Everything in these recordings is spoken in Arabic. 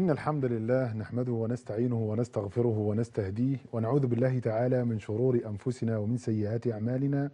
إن الحمد لله نحمده ونستعينه ونستغفره ونستهديه ونعوذ بالله تعالى من شرور أنفسنا ومن سيئات أعمالنا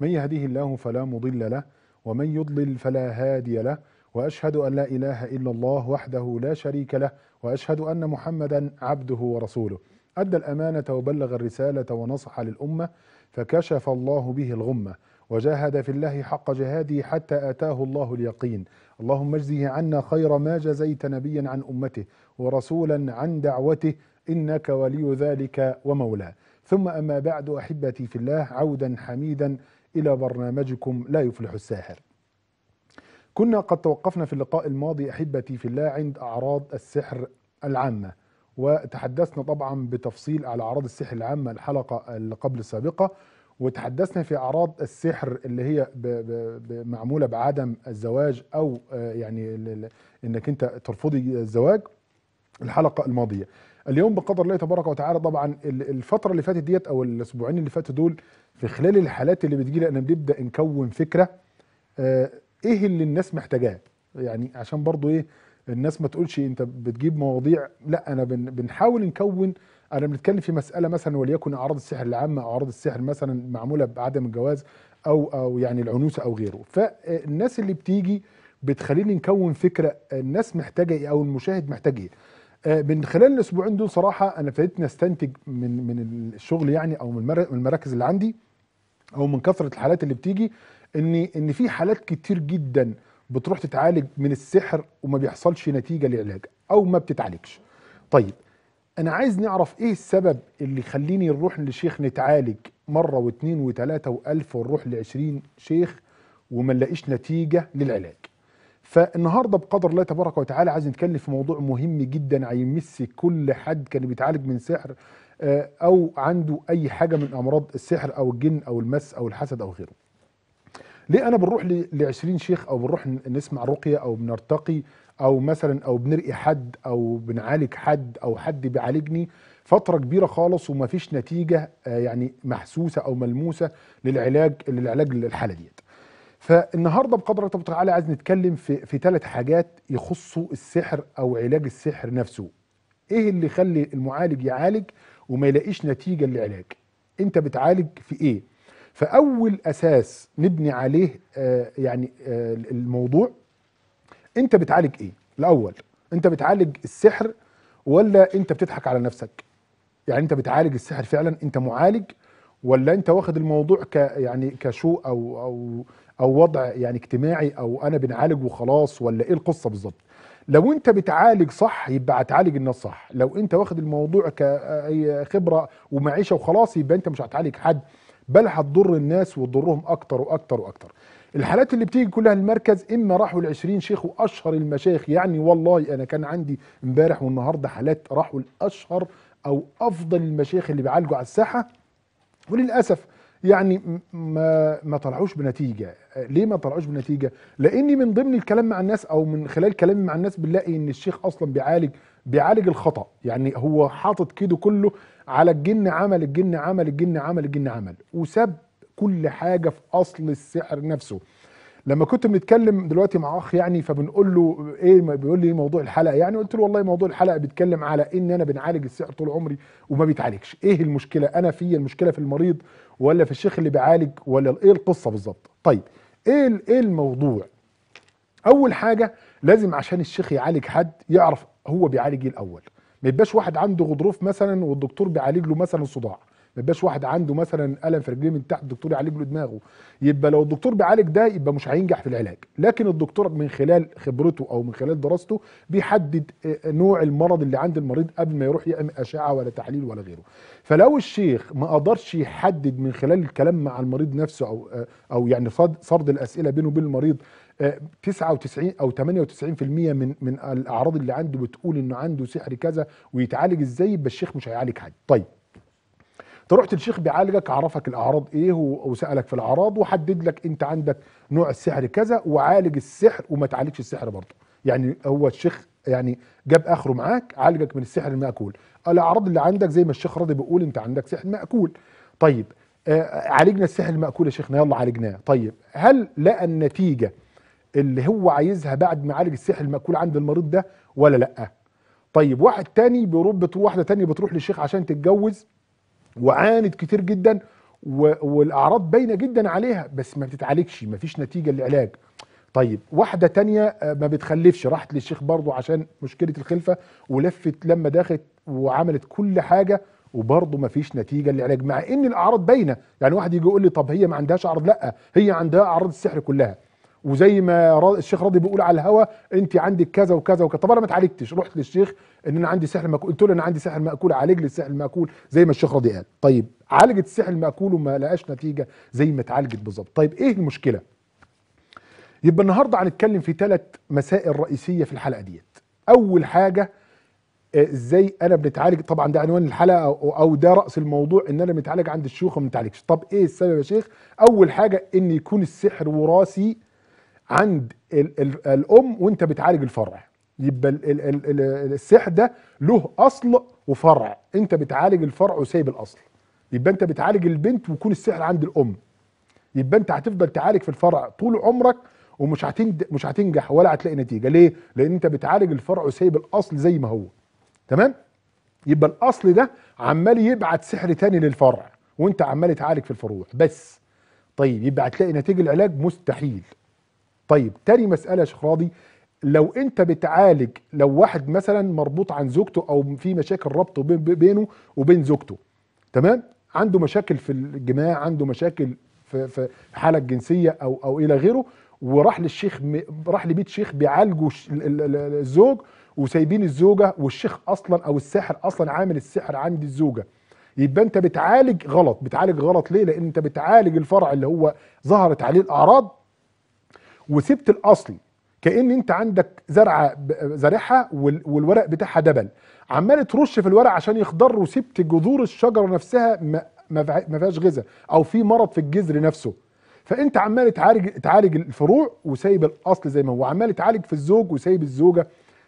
من يهديه الله فلا مضل له ومن يضلل فلا هادي له وأشهد أن لا إله إلا الله وحده لا شريك له وأشهد أن محمدا عبده ورسوله أدى الأمانة وبلغ الرسالة ونصح للأمة فكشف الله به الغمة وجاهد في الله حق جهاده حتى اتاه الله اليقين اللهم اجزه عنا خير ما جزيت نبيا عن امته ورسولا عن دعوته انك ولي ذلك ومولاه ثم اما بعد احبتي في الله عودا حميدا الى برنامجكم لا يفلح الساحر كنا قد توقفنا في اللقاء الماضي احبتي في الله عند اعراض السحر العامه وتحدثنا طبعا بتفصيل على اعراض السحر العامه الحلقه اللي قبل السابقه وتحدثنا في اعراض السحر اللي هي بـ بـ معموله بعدم الزواج او آه، يعني انك انت ترفضي الزواج الحلقه الماضيه اليوم بقدر الله تبارك وتعالى طبعا الفتره اللي فاتت ديت او الاسبوعين اللي فاتوا دول في خلال الحالات اللي بتجي لنا بنبدا نكون فكره آه، ايه اللي الناس محتاجاه يعني عشان برضو ايه الناس ما تقولش انت بتجيب مواضيع لا انا بنحاول نكون انا بنتكلم في مساله مثلا وليكن اعراض السحر العامه اعراض السحر مثلا معموله بعدم الجواز او او يعني العنوسه او غيره فالناس اللي بتيجي بتخليني نكون فكره الناس محتاجه ايه او المشاهد محتاج ايه آه، من خلال الاسبوعين دول صراحه انا ابتديت نستنتج من من الشغل يعني او من المراكز اللي عندي او من كثره الحالات اللي بتيجي ان ان في حالات كتير جدا بتروح تتعالج من السحر وما بيحصلش نتيجه للعلاج او ما بتتعالجش طيب انا عايز نعرف ايه السبب اللي يخليني نروح لشيخ نتعالج مره واثنين وثلاثه والف ونروح لعشرين شيخ وما نلاقيش نتيجه للعلاج فالنهارده بقدر الله تبارك وتعالى عايز نتكلم في موضوع مهم جدا هيمس كل حد كان بيتعالج من سحر آه، او عنده اي حاجه من امراض السحر او الجن او المس او الحسد او غيره ليه انا بنروح ل 20 شيخ او بنروح نسمع رقيه او بنرتقي او مثلا او بنرقي حد او بنعالج حد او حد بيعالجني فتره كبيره خالص ومفيش نتيجه آه، يعني محسوسه او ملموسه للعلاج للعلاج للحاله ديت فالنهارده بقدر الله تعالى عايز نتكلم في في ثلاث حاجات يخصوا السحر او علاج السحر نفسه ايه اللي يخلي المعالج يعالج وما يلاقيش نتيجه للعلاج انت بتعالج في ايه فاول اساس نبني عليه آه، يعني آه، الموضوع انت بتعالج ايه الاول انت بتعالج السحر ولا انت بتضحك على نفسك يعني انت بتعالج السحر فعلا انت معالج ولا انت واخد الموضوع ك يعني كشو او او او وضع يعني اجتماعي او انا بنعالج وخلاص ولا ايه القصه بالظبط لو انت بتعالج صح يبقى هتعالج الناس صح لو انت واخد الموضوع كخبره ومعيشه وخلاص يبقى انت مش هتعالج حد بل هتضر الناس وتضرهم اكتر واكتر واكتر الحالات اللي بتيجي كلها المركز اما راحوا ال20 شيخ واشهر المشايخ يعني والله انا كان عندي امبارح والنهارده حالات راحوا الاشهر او افضل المشايخ اللي بيعالجوا على الساحه وللاسف يعني ما ما طلعوش بنتيجه ليه ما طلعوش بنتيجه لاني من ضمن الكلام مع الناس او من خلال كلامي مع الناس بنلاقي ان الشيخ اصلا بيعالج بيعالج الخطا يعني هو حاطط كيده كله على الجن عمل الجن عمل الجن عمل الجن عمل وساب كل حاجه في اصل السحر نفسه لما كنت بنتكلم دلوقتي مع اخ يعني فبنقول له ايه بيقول لي ايه موضوع الحلقه يعني قلت له والله موضوع الحلقه بيتكلم على ان انا بنعالج السحر طول عمري وما بيتعالجش ايه المشكله انا في المشكله في المريض ولا في الشيخ اللي بيعالج ولا ايه القصه بالظبط طيب ايه ايه الموضوع اول حاجه لازم عشان الشيخ يعالج حد يعرف هو بيعالج ايه الاول ما يبقاش واحد عنده غضروف مثلا والدكتور بيعالج له مثلا صداع ما يبقاش واحد عنده مثلا الم في رجليه من تحت الدكتور يعالج له دماغه يبقى لو الدكتور بيعالج ده يبقى مش هينجح في العلاج لكن الدكتور من خلال خبرته او من خلال دراسته بيحدد آه، آه، نوع المرض اللي عند المريض قبل ما يروح يعمل اشعه ولا تحليل ولا غيره فلو الشيخ ما قدرش يحدد من خلال الكلام مع المريض نفسه او آه، او يعني سرد الاسئله بينه وبين المريض 99 او 98% من من الاعراض اللي عنده بتقول انه عنده سحر كذا ويتعالج ازاي يبقى الشيخ مش هيعالج حد طيب رحت للشيخ بيعالجك عرفك الاعراض ايه وسالك في الاعراض وحدد لك انت عندك نوع السحر كذا وعالج السحر وما تعالجش السحر برضه يعني هو الشيخ يعني جاب اخره معاك عالجك من السحر الماكول الاعراض اللي عندك زي ما الشيخ راضي بيقول انت عندك سحر ماكول طيب آه عالجنا السحر الماكول يا شيخنا يلا عالجناه طيب هل لقى النتيجه اللي هو عايزها بعد ما عالج السحر الماكول عند المريض ده ولا لا طيب واحد تاني بيروح واحده تانية بتروح للشيخ عشان تتجوز وعانت كتير جدا والاعراض باينه جدا عليها بس ما بتتعالجش ما فيش نتيجه للعلاج طيب واحده تانية آه، ما بتخلفش راحت للشيخ برضه عشان مشكله الخلفه ولفت لما دخلت وعملت كل حاجه وبرضه ما فيش نتيجه للعلاج مع ان الاعراض باينه يعني واحد يجي يقول لي طب هي ما عندهاش اعراض لا هي عندها اعراض السحر كلها وزي ما الشيخ راضي بيقول على الهوا انت عندك كذا وكذا وكذا طب انا ما اتعالجتش رحت للشيخ ان انا عندي سحر مأكول قلت له انا عندي سحر مأكول عالج لي السحر المأكول زي ما الشيخ راضي قال طيب عالجت السحر المأكول وما لقاش نتيجه زي ما اتعالجت بالظبط طيب ايه المشكله يبقى النهارده هنتكلم في ثلاث مسائل رئيسيه في الحلقه ديت اول حاجه آه، ازاي انا بنتعالج طبعا ده عنوان الحلقه او ده راس الموضوع ان انا متعالج عند الشيوخ وما بنتعالجش طب ايه السبب يا شيخ اول حاجه ان يكون السحر وراثي عند الـ الـ الام وانت بتعالج الفرع يبقى السحر ده له اصل وفرع انت بتعالج الفرع وسايب الاصل يبقى انت بتعالج البنت ويكون السحر عند الام يبقى انت هتفضل تعالج في الفرع طول عمرك ومش هتند... مش هتنجح ولا هتلاقي نتيجه ليه لان انت بتعالج الفرع وسايب الاصل زي ما هو تمام يبقى الاصل ده عمال يبعت سحر تاني للفرع وانت عمال تعالج في الفروع بس طيب يبقى هتلاقي نتيجه العلاج مستحيل طيب تاني مساله يا شيخ راضي لو انت بتعالج لو واحد مثلا مربوط عن زوجته او في مشاكل ربط بينه وبين زوجته تمام عنده مشاكل في الجماع عنده مشاكل في في الحاله الجنسيه او او الى غيره وراح للشيخ راح لبيت شيخ بيعالجوا الزوج وسايبين الزوجه والشيخ اصلا او الساحر اصلا عامل السحر عند الزوجه يبقى انت بتعالج غلط بتعالج غلط ليه لان انت بتعالج الفرع اللي هو ظهرت عليه الاعراض وسبت الاصل كان انت عندك زرعه زارعها والورق بتاعها دبل عمال ترش في الورق عشان يخضر وسبت جذور الشجره نفسها ما فيهاش غذاء او في مرض في الجذر نفسه فانت عمال تعالج تعالج الفروع وسايب الاصل زي ما هو عمال تعالج في الزوج وسايب الزوجه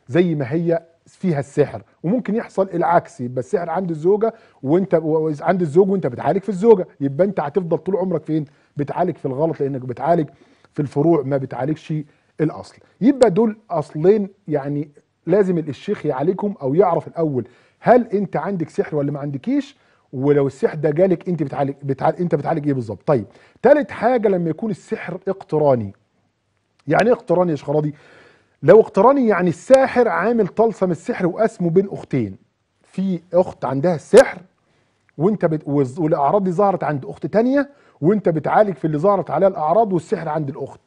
زي ما هي فيها السحر وممكن يحصل العكس يبقى السحر عند الزوجه وانت عند الزوج وانت بتعالج في الزوجه يبقى انت هتفضل طول عمرك فين بتعالج في الغلط لانك بتعالج في الفروع ما بتعالجش الاصل يبقى دول اصلين يعني لازم الشيخ يعالجهم او يعرف الاول هل انت عندك سحر ولا ما عندكيش ولو السحر ده جالك انت بتعالج, بتعالج انت بتعالج ايه بالظبط طيب تالت حاجه لما يكون السحر اقتراني يعني ايه اقتراني يا شخراضي لو اقتراني يعني الساحر عامل طلسم السحر وقسمه بين اختين في اخت عندها السحر وانت بت... والاعراض دي ظهرت عند اخت تانية وانت بتعالج في اللي ظهرت عليها الاعراض والسحر عند الاخت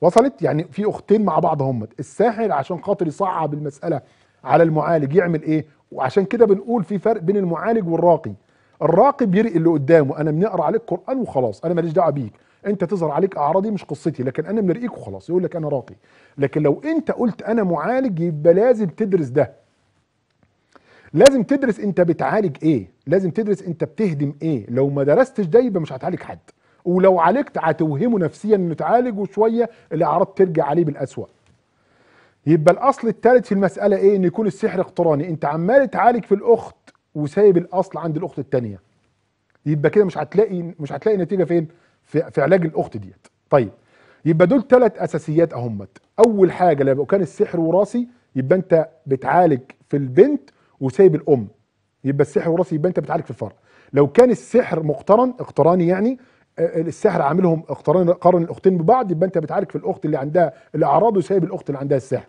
وصلت يعني في اختين مع بعض هم الساحر عشان خاطر يصعب المساله على المعالج يعمل ايه وعشان كده بنقول في فرق بين المعالج والراقي الراقي بيرقي اللي قدامه انا بنقرا عليك قران وخلاص انا ماليش دعوه بيك انت تظهر عليك اعراضي مش قصتي لكن انا بنرقيك وخلاص يقول لك انا راقي لكن لو انت قلت انا معالج يبقى لازم تدرس ده لازم تدرس انت بتعالج ايه لازم تدرس انت بتهدم ايه لو ما درستش ده يبقى مش هتعالج حد ولو عالجت هتوهمه نفسيا انه تعالج وشويه الاعراض ترجع عليه بالاسوأ يبقى الاصل الثالث في المساله ايه ان يكون السحر اقتراني انت عمال تعالج في الاخت وسايب الاصل عند الاخت الثانيه يبقى كده مش هتلاقي مش هتلاقي نتيجه فين في, في علاج الاخت ديت طيب يبقى دول ثلاث اساسيات اهمت اول حاجه لو كان السحر وراثي يبقى انت بتعالج في البنت وسايب الام يبقى السحر وراثي يبقى انت بتعالج في الفرق لو كان السحر مقترن اقتراني يعني آه، آه، السحر عاملهم اقتران قارن الاختين ببعض يبقى انت بتعالج في الاخت اللي عندها الاعراض وسايب الاخت اللي عندها السحر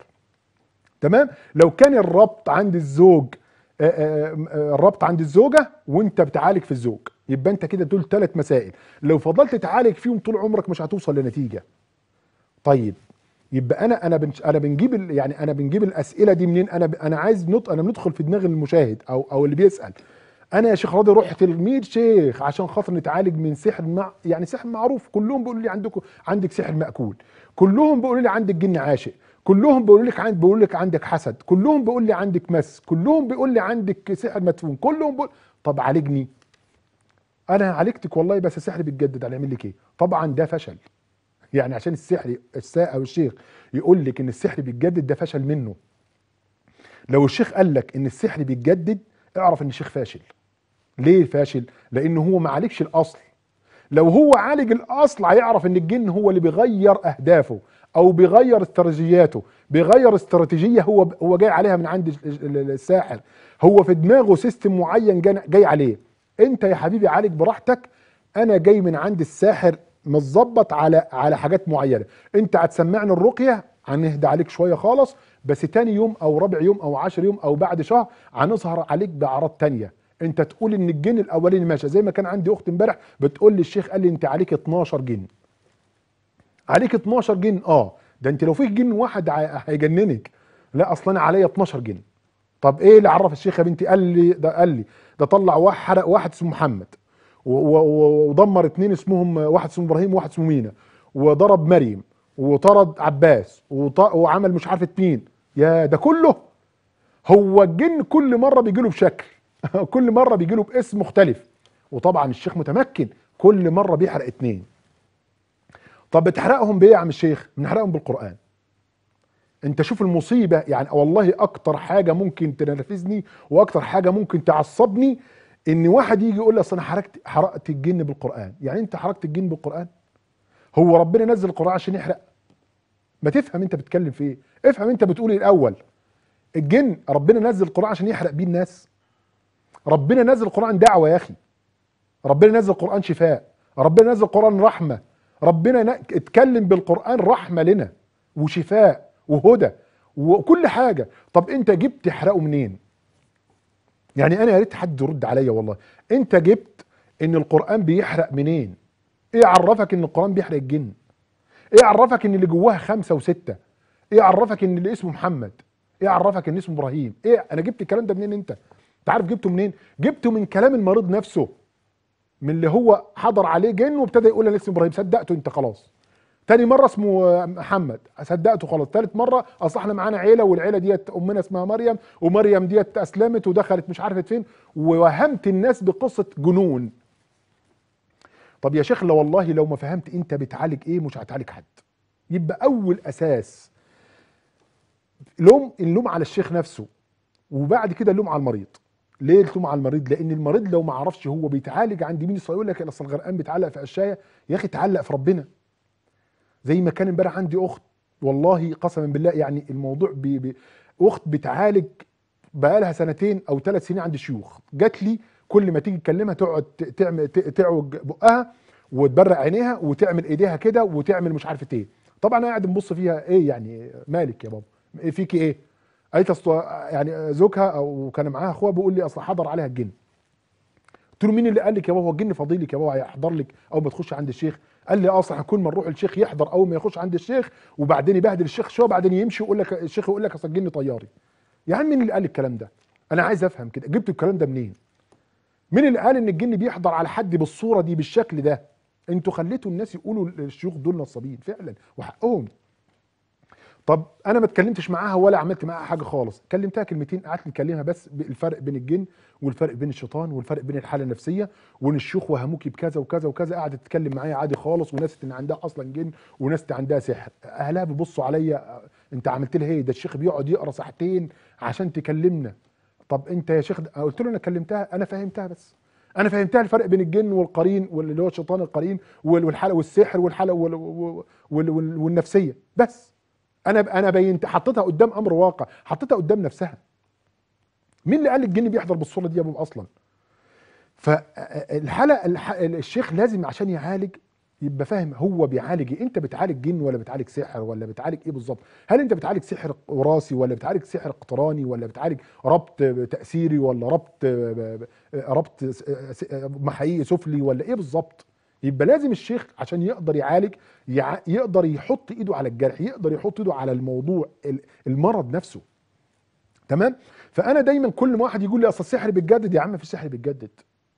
تمام لو كان الربط عند الزوج آه، الربط عند الزوجه وانت بتعالج في الزوج يبقى انت كده دول ثلاث مسائل لو فضلت تعالج فيهم طول عمرك مش هتوصل لنتيجه طيب يبقى انا انا انا بنجيب يعني انا بنجيب الاسئله دي منين انا انا عايز نط انا بندخل في دماغ المشاهد او او اللي بيسال انا يا شيخ راضي رحت لمير شيخ عشان خاطر نتعالج من سحر مع يعني سحر معروف كلهم بيقولوا لي عندكم عندك سحر ماكول كلهم بيقولوا لي عندك جن عاشق كلهم بيقولوا لك عند بيقول لك عندك حسد كلهم بيقول لي عندك مس كلهم بيقول لي عندك سحر مدفون كلهم بقول طب عالجني انا عالجتك والله بس السحر بيتجدد هنعمل لك ايه طبعا ده فشل يعني عشان السحر او الشيخ يقول لك ان السحر بيتجدد ده فشل منه لو الشيخ قال لك ان السحر بيتجدد اعرف ان الشيخ فاشل ليه فاشل لان هو ما عالجش الاصل لو هو عالج الاصل هيعرف ان الجن هو اللي بيغير اهدافه او بيغير استراتيجياته بيغير استراتيجيه هو هو جاي عليها من عند الساحر هو في دماغه سيستم معين جاي عليه انت يا حبيبي عالج براحتك انا جاي من عند الساحر متظبط على على حاجات معينه انت هتسمعني الرقيه هنهدى عليك شويه خالص بس تاني يوم او ربع يوم او عشر يوم او بعد شهر هنظهر عليك باعراض تانية انت تقول ان الجن الاولاني ماشي زي ما كان عندي اخت امبارح بتقول لي الشيخ قال لي انت عليك 12 جن عليك 12 جن اه ده انت لو فيك جن واحد هيجننك لا اصلا انا عليا 12 جن طب ايه اللي عرف الشيخ يا بنتي قال لي ده قال لي ده طلع واحد حرق واحد اسمه محمد ودمر اتنين اسمهم واحد اسمه ابراهيم وواحد اسمه مينا وضرب مريم وطرد عباس وعمل مش عارف مين يا ده كله هو الجن كل مره بيجي له بشكل كل مره بيجي له باسم مختلف وطبعا الشيخ متمكن كل مره بيحرق اتنين طب بتحرقهم بايه يا عم الشيخ بنحرقهم بالقران انت شوف المصيبه يعني والله اكتر حاجه ممكن تنرفزني واكتر حاجه ممكن تعصبني ان واحد يجي يقول لي اصل انا حركت حرقت الجن بالقران يعني انت حركت الجن بالقران هو ربنا نزل القران عشان يحرق ما تفهم انت بتتكلم في ايه افهم انت بتقول ايه الاول الجن ربنا نزل القران عشان يحرق بيه الناس ربنا نزل القران دعوه يا اخي ربنا نزل القران شفاء ربنا نزل القران رحمه ربنا اتكلم بالقران رحمه لنا وشفاء وهدى وكل حاجه طب انت جبت تحرقه منين يعني انا يا ريت حد يرد عليا والله انت جبت ان القران بيحرق منين ايه عرفك ان القران بيحرق الجن ايه عرفك ان اللي جواها خمسه وسته ايه عرفك ان اللي اسمه محمد ايه عرفك ان اسمه ابراهيم ايه انا جبت الكلام ده منين انت انت عارف جبته منين جبته من كلام المريض نفسه من اللي هو حضر عليه جن وابتدى يقول انا اسمي ابراهيم صدقته انت خلاص تاني مره اسمه آه، محمد صدقته خلاص تالت مره اصل احنا معانا عيله والعيله ديت امنا اسمها مريم ومريم ديت اسلمت ودخلت مش عارفه فين ووهمت الناس بقصه جنون طب يا شيخنا والله لو ما فهمت انت بتعالج ايه مش هتعالج حد يبقى اول اساس لوم اللوم على الشيخ نفسه وبعد كده اللوم على المريض ليه اللوم على المريض لان المريض لو ما عرفش هو بيتعالج عند مين يقول لك اصل الغرقان بيتعلق في قشايه يا اخي تعلق في ربنا زي ما كان امبارح عندي اخت والله قسما بالله يعني الموضوع بي بي اخت بتعالج بقالها سنتين او ثلاث سنين عند شيوخ جات لي كل ما تيجي تكلمها تقعد تعمل تعوج بقها وتبرق عينيها وتعمل ايديها كده وتعمل مش عارفه ايه طبعا انا قاعد ببص فيها ايه يعني مالك يا بابا إيه فيكي ايه قالت اصل يعني زوجها او كان معاها اخوها بيقول لي اصل حضر عليها الجن قلت له مين اللي قال لك يا بابا هو الجن فضيلك يا بابا هيحضر لك اول ما تخش عند الشيخ قال لي اه صح كل ما نروح الشيخ يحضر اول ما يخش عند الشيخ وبعدين يبهدل الشيخ شويه وبعدين يمشي ويقول لك الشيخ يقول لك اسجلني طياري يا عم مين اللي قال الكلام ده انا عايز افهم كده جبتوا الكلام ده منين مين اللي قال ان الجن بيحضر على حد بالصوره دي بالشكل ده انتوا خليتوا الناس يقولوا الشيوخ دول نصابين فعلا وحقهم طب انا ما اتكلمتش معاها ولا عملت معاها حاجه خالص كلمتها كلمتين قعدت نكلمها بس الفرق بين الجن والفرق بين الشيطان والفرق بين الحاله النفسيه وان الشيوخ وهموكي بكذا وكذا وكذا قعدت تتكلم معايا عادي خالص وناس ان عندها اصلا جن وناس عندها سحر اهلها بيبصوا عليا انت عملت لها ايه ده الشيخ بيقعد يقرا ساعتين عشان تكلمنا طب انت يا شيخ قلت له انا كلمتها انا فهمتها بس انا فهمتها الفرق بين الجن والقرين واللي هو الشيطان القرين والحاله والسحر والحاله والنفسيه بس انا انا بينت حطيتها قدام امر واقع حطيتها قدام نفسها مين اللي قال الجن بيحضر بالصوره دي يا بابا اصلا فالحلقه الشيخ لازم عشان يعالج يبقى فاهم هو بيعالج ايه انت بتعالج جن ولا بتعالج سحر ولا بتعالج ايه بالظبط هل انت بتعالج سحر وراثي ولا بتعالج سحر اقتراني ولا بتعالج ربط تاثيري ولا ربط ربط محيي سفلي ولا ايه بالظبط يبقى لازم الشيخ عشان يقدر يعالج يقدر يحط ايده على الجرح يقدر يحط ايده على الموضوع المرض نفسه تمام فانا دايما كل ما واحد يقول لي اصل السحر بيتجدد يا عم في سحر بيتجدد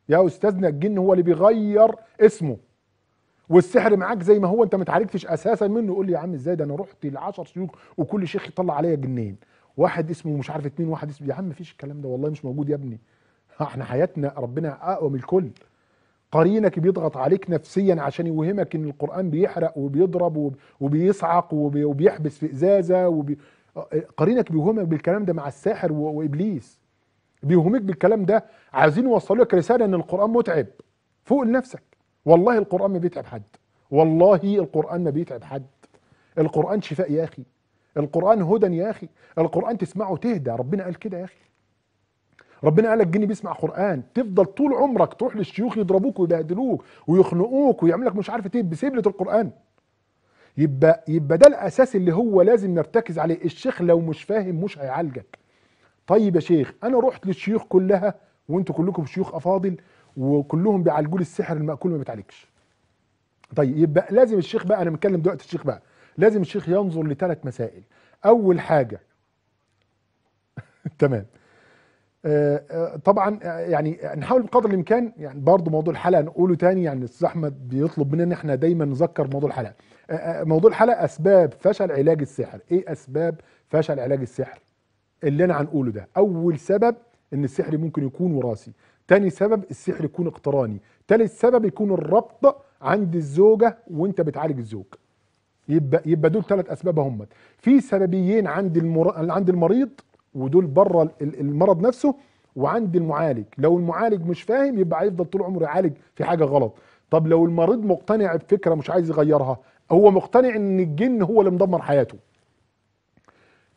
يا استاذنا الجن هو اللي بيغير اسمه والسحر معاك زي ما هو انت ما اتعالجتش اساسا منه يقول لي يا عم ازاي ده انا رحت ل 10 شيوخ وكل شيخ يطلع عليا جنين واحد اسمه مش عارف اتنين واحد اسمه يا عم مفيش الكلام ده والله مش موجود يا ابني احنا حياتنا ربنا اقوى من الكل قرينك بيضغط عليك نفسيا عشان يوهمك ان القران بيحرق وبيضرب وبيصعق وبيحبس في ازازه وبي... قرينك بيوهمك بالكلام ده مع الساحر وابليس بيوهمك بالكلام ده عايزين يوصلوا لك رساله ان القران متعب فوق لنفسك والله القران ما بيتعب حد والله القران ما بيتعب حد القران شفاء يا اخي القران هدى يا اخي القران تسمعه تهدى ربنا قال كده يا اخي ربنا قال لك جني بيسمع قران تفضل طول عمرك تروح للشيوخ يضربوك ويبهدلوك ويخنقوك ويعملك لك مش عارف ايه بسبله القران يبقى يبقى ده الاساس اللي هو لازم نرتكز عليه الشيخ لو مش فاهم مش هيعالجك طيب يا شيخ انا رحت للشيوخ كلها وانتوا كلكم شيوخ افاضل وكلهم بيعالجوا لي السحر المأكول ما بيتعالجش طيب يبقى لازم الشيخ بقى انا بتكلم دلوقتي الشيخ بقى لازم الشيخ ينظر لثلاث مسائل اول حاجه تمام آه، آه، طبعا آه، يعني نحاول بقدر الامكان يعني برضه موضوع الحلقه نقوله تاني يعني الاستاذ احمد بيطلب مننا ان احنا دايما نذكر موضوع الحلقه موضوع الحلقه اسباب فشل علاج السحر ايه اسباب فشل علاج السحر اللي انا هنقوله ده اول سبب ان السحر ممكن يكون وراثي تاني سبب السحر يكون اقتراني تالت سبب يكون الربط عند الزوجه وانت بتعالج الزوج يبقى يبقى دول ثلاث اسباب هم في سببيين عند المر... عند المريض ودول بره المرض نفسه وعند المعالج لو المعالج مش فاهم يبقى هيفضل طول عمره يعالج في حاجه غلط طب لو المريض مقتنع بفكره مش عايز يغيرها هو مقتنع ان الجن هو اللي مدمر حياته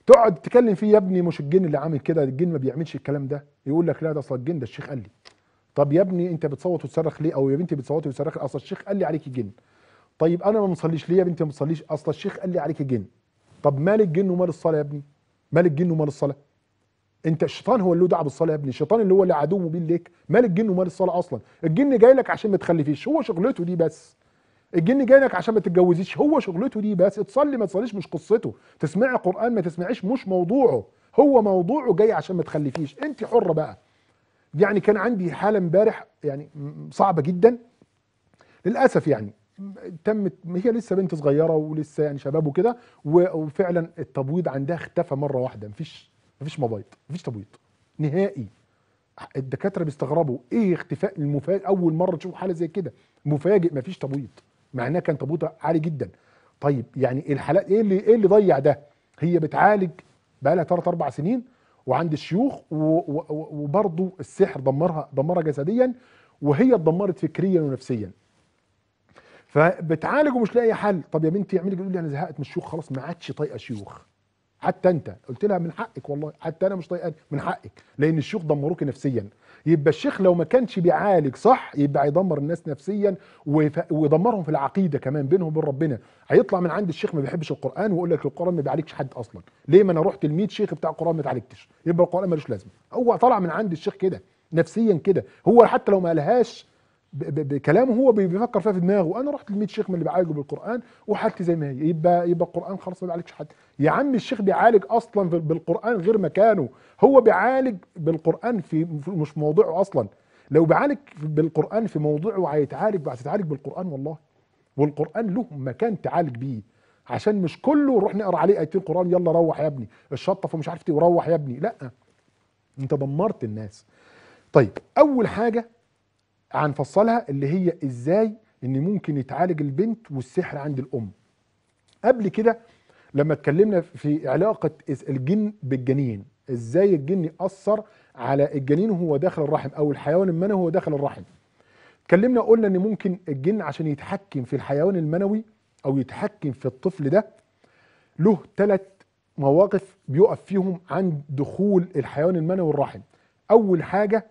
تقعد تتكلم فيه يا ابني مش الجن اللي عامل كده الجن ما بيعملش الكلام ده يقول لك لا ده اصل الجن ده الشيخ قال لي طب يا ابني انت بتصوت وتصرخ ليه او يا بنتي بتصوت وتصرخ اصل الشيخ قال لي عليكي جن طيب انا ما بصليش ليه يا بنتي ما بتصليش اصل الشيخ قال لي عليكي جن طب مال الجن ومال الصلاه يا ابني مال الجن ومال الصلاه انت الشيطان هو اللي له دعوه بالصلاه يا ابني الشيطان اللي هو اللي عدو مبين ليك مال الجن ومال الصلاه اصلا الجن جاي لك عشان ما تخلفيش هو شغلته دي بس الجن جاي لك عشان ما تتجوزيش هو شغلته دي بس تصلي ما تصليش مش قصته تسمعي قران ما تسمعيش مش موضوعه هو موضوعه جاي عشان ما تخلفيش انت حره بقى يعني كان عندي حاله امبارح يعني صعبه جدا للاسف يعني تمت هي لسه بنت صغيره ولسه يعني شباب وكده وفعلا التبويض عندها اختفى مره واحده مفيش مفيش مبايض مفيش تبويض نهائي الدكاتره بيستغربوا ايه اختفاء المفاجئ اول مره تشوف حاله زي كده مفاجئ مفيش تبويض مع انها كان تبويضها عالي جدا طيب يعني الحالات ايه اللي ايه اللي ضيع ده هي بتعالج بقى لها ثلاث اربع سنين وعند الشيوخ وبرضه السحر دمرها دمرها جسديا وهي اتدمرت فكريا ونفسيا فبتعالج ومش لاقي حل طب يا بنتي اعملي بيقول لي انا زهقت من الشيوخ خلاص ما عادش طايقه شيوخ حتى انت قلت لها من حقك والله حتى انا مش طايقاني من حقك لان الشيوخ دمروك نفسيا يبقى الشيخ لو ما كانش بيعالج صح يبقى هيدمر الناس نفسيا ويدمرهم في العقيده كمان بينهم وبين ربنا هيطلع من عند الشيخ ما بيحبش القران ويقول لك القران ما بيعالجش حد اصلا ليه ما انا رحت ل شيخ بتاع القران ما اتعالجتش يبقى القران ملوش لازمه هو طالع من عند الشيخ كده نفسيا كده هو حتى لو ما قالهاش بكلامه هو بيفكر فيها في دماغه انا رحت ل شيخ من اللي بيعالجه بالقران وحالتي زي ما هي يبقى يبقى القران خلاص ما بيعالجش حد يا عم الشيخ بيعالج اصلا بالقران غير مكانه هو بيعالج بالقران في مش موضوعه اصلا لو بيعالج بالقران في موضوعه هيتعالج هتتعالج بالقران والله والقران له مكان تعالج بيه عشان مش كله نروح نقرا عليه ايتين قران يلا روح يا ابني الشطف ومش عارف ايه وروح يا ابني لا انت دمرت الناس طيب اول حاجه هنفصلها اللي هي ازاي ان ممكن يتعالج البنت والسحر عند الام قبل كده لما اتكلمنا في علاقة الجن بالجنين ازاي الجن ياثر على الجنين وهو داخل الرحم أو الحيوان المنوي وهو داخل الرحم اتكلمنا قلنا ان ممكن الجن عشان يتحكم في الحيوان المنوي او يتحكم في الطفل ده له ثلاث مواقف بيقف فيهم عند دخول الحيوان المنوي الرحم اول حاجه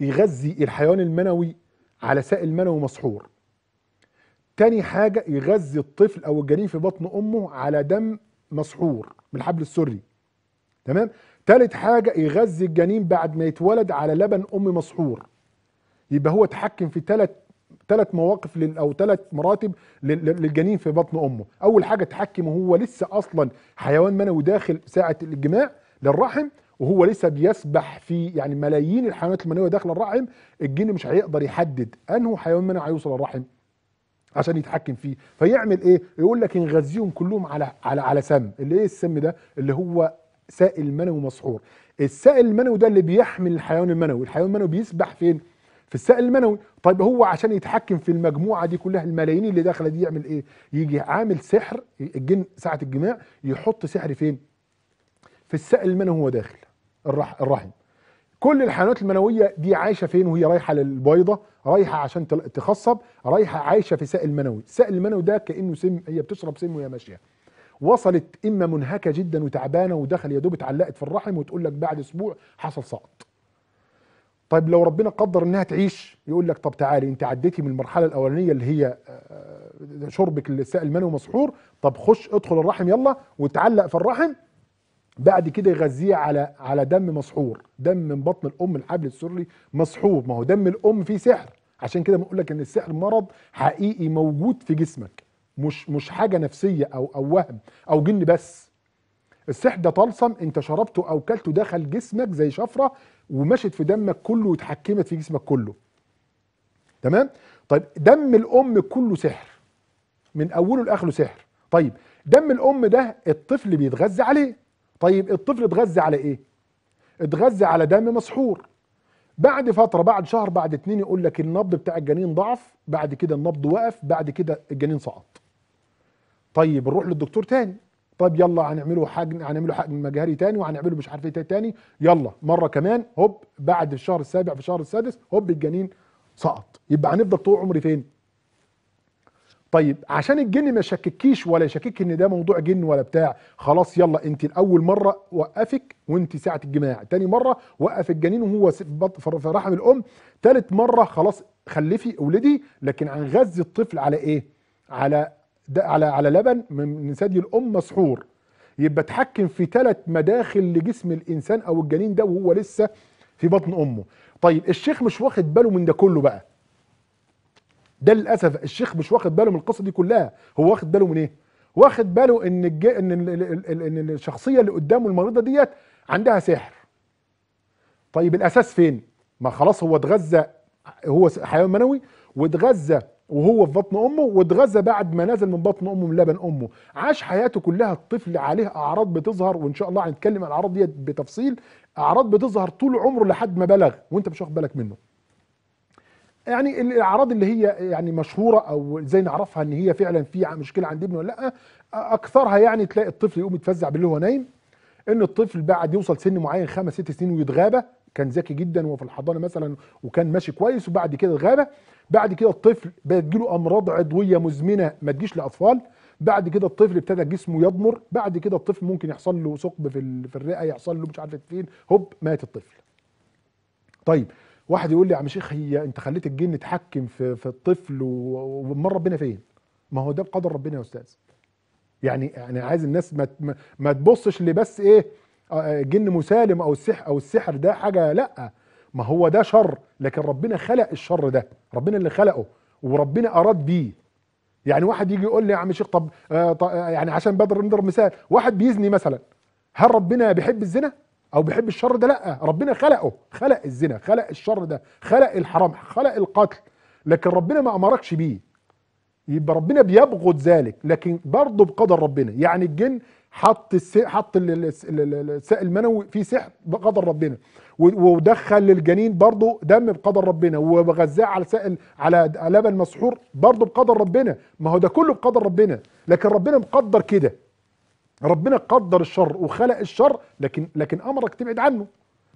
يغذي الحيوان المنوي على سائل منوي مسحور تاني حاجة يغذي الطفل أو الجنين في بطن أمه على دم مسحور من الحبل السري تمام تالت حاجة يغذي الجنين بعد ما يتولد على لبن أم مسحور يبقى هو اتحكم في تلت ثلاث مواقف لل او ثلاث مراتب للجنين في بطن امه اول حاجه تحكم وهو لسه اصلا حيوان منوي داخل ساعه الجماع للرحم وهو لسه بيسبح في يعني ملايين الحيوانات المنويه داخل الرحم الجن مش هيقدر يحدد انه حيوان منوي هيوصل الرحم عشان يتحكم فيه فيعمل ايه يقول لك نغذيهم كلهم على على على سم اللي ايه السم ده اللي هو سائل منوي مسحور السائل المنوي ده اللي بيحمل الحيوان المنوي الحيوان المنوي بيسبح فين في السائل المنوي طيب هو عشان يتحكم في المجموعه دي كلها الملايين اللي داخله دي يعمل ايه يجي عامل سحر الجن ساعه الجماع يحط سحر فين في السائل المنوي هو داخل الرحم كل الحيوانات المنويه دي عايشه فين وهي رايحه للبيضه رايحه عشان تخصب رايحه عايشه في سائل منوي السائل المنوي ده كانه سم هي بتشرب سم وهي ماشيه وصلت اما منهكه جدا وتعبانه ودخل يا دوب اتعلقت في الرحم وتقول لك بعد اسبوع حصل سقط طيب لو ربنا قدر انها تعيش يقول لك طب تعالي انت عديتي من المرحله الاولانيه اللي هي آه، شربك السائل المنوي مسحور طب خش ادخل الرحم يلا وتعلق في الرحم بعد كده يغذيه على على دم مسحور دم من بطن الام الحبل السري مسحور ما هو دم الام فيه سحر عشان كده بنقول لك ان السحر مرض حقيقي موجود في جسمك مش مش حاجه نفسيه او او وهم او جن بس السحر ده طلسم انت شربته او كلته دخل جسمك زي شفره ومشت في دمك كله وتحكمت في جسمك كله تمام طيب دم الام كله سحر من اوله لاخره سحر طيب دم الام ده الطفل بيتغذى عليه طيب الطفل اتغذى على ايه اتغذى على دم مسحور بعد فتره بعد شهر بعد اتنين يقول لك النبض بتاع الجنين ضعف بعد كده النبض وقف بعد كده الجنين سقط طيب نروح للدكتور تاني طب يلا هنعمله حجم هنعمله حجم مجهري تاني وهنعمله مش عارف ايه تاني يلا مره كمان هوب بعد الشهر السابع في الشهر السادس هوب الجنين سقط يبقى هنفضل طول عمري فين طيب عشان الجن ما يشككيش ولا يشكك ان ده موضوع جن ولا بتاع خلاص يلا انت الاول مره وقفك وانت ساعه الجماع تاني مره وقف الجنين وهو في رحم الام تالت مره خلاص خلفي اولدي لكن هنغذي الطفل على ايه على ده على على لبن من ثدي الام مسحور يبقى اتحكم في ثلاث مداخل لجسم الانسان او الجنين ده وهو لسه في بطن امه طيب الشيخ مش واخد باله من ده كله بقى ده للاسف الشيخ مش واخد باله من القصه دي كلها هو واخد باله من ايه واخد باله ان الج... ان ان الشخصيه اللي قدامه المريضه ديت عندها سحر طيب الاساس فين ما خلاص هو اتغذى هو حيوان منوي واتغذى وهو في بطن امه واتغذى بعد ما نزل من بطن امه من لبن امه عاش حياته كلها الطفل عليه اعراض بتظهر وان شاء الله هنتكلم عن الاعراض ديت بتفصيل اعراض بتظهر طول عمره لحد ما بلغ وانت مش واخد بالك منه يعني الاعراض اللي هي يعني مشهوره او زي نعرفها ان هي فعلا في مشكله عند ابنه ولا لا اكثرها يعني تلاقي الطفل يقوم يتفزع باللي هو نايم ان الطفل بعد يوصل سن معين خمس ست سنين ويتغابى كان ذكي جدا وهو في الحضانه مثلا وكان ماشي كويس وبعد كده غابة بعد كده الطفل بتجيله امراض عضويه مزمنه ما تجيش لاطفال بعد كده الطفل ابتدى جسمه يضمر بعد كده الطفل ممكن يحصل له ثقب في الرئه يحصل له مش عارف فين هوب مات الطفل طيب واحد يقول لي يا عم شيخ هي انت خليت الجن يتحكم في في الطفل وامال ربنا فين؟ ما هو ده بقدر ربنا يا استاذ. يعني انا يعني عايز الناس ما ما تبصش لبس ايه آه، آه، جن مسالم او السحر او السحر ده حاجه لا ما هو ده شر لكن ربنا خلق الشر ده ربنا اللي خلقه وربنا اراد بيه يعني واحد يجي يقول لي يا عم شيخ طب آه, آه، يعني عشان بدر نضرب مثال واحد بيزني مثلا هل ربنا بيحب الزنا او بيحب الشر ده لا ربنا خلقه خلق الزنا خلق الشر ده خلق الحرام خلق القتل لكن ربنا ما امركش بيه يبقى ربنا بيبغض ذلك لكن برضه بقدر ربنا يعني الجن حط حط السائل المنوي في سحر بقدر ربنا ودخل للجنين برضه دم بقدر ربنا وغذاه على سائل على لبن مسحور برضه بقدر ربنا ما هو ده كله بقدر ربنا لكن ربنا مقدر كده ربنا قدر الشر وخلق الشر لكن لكن امرك تبعد عنه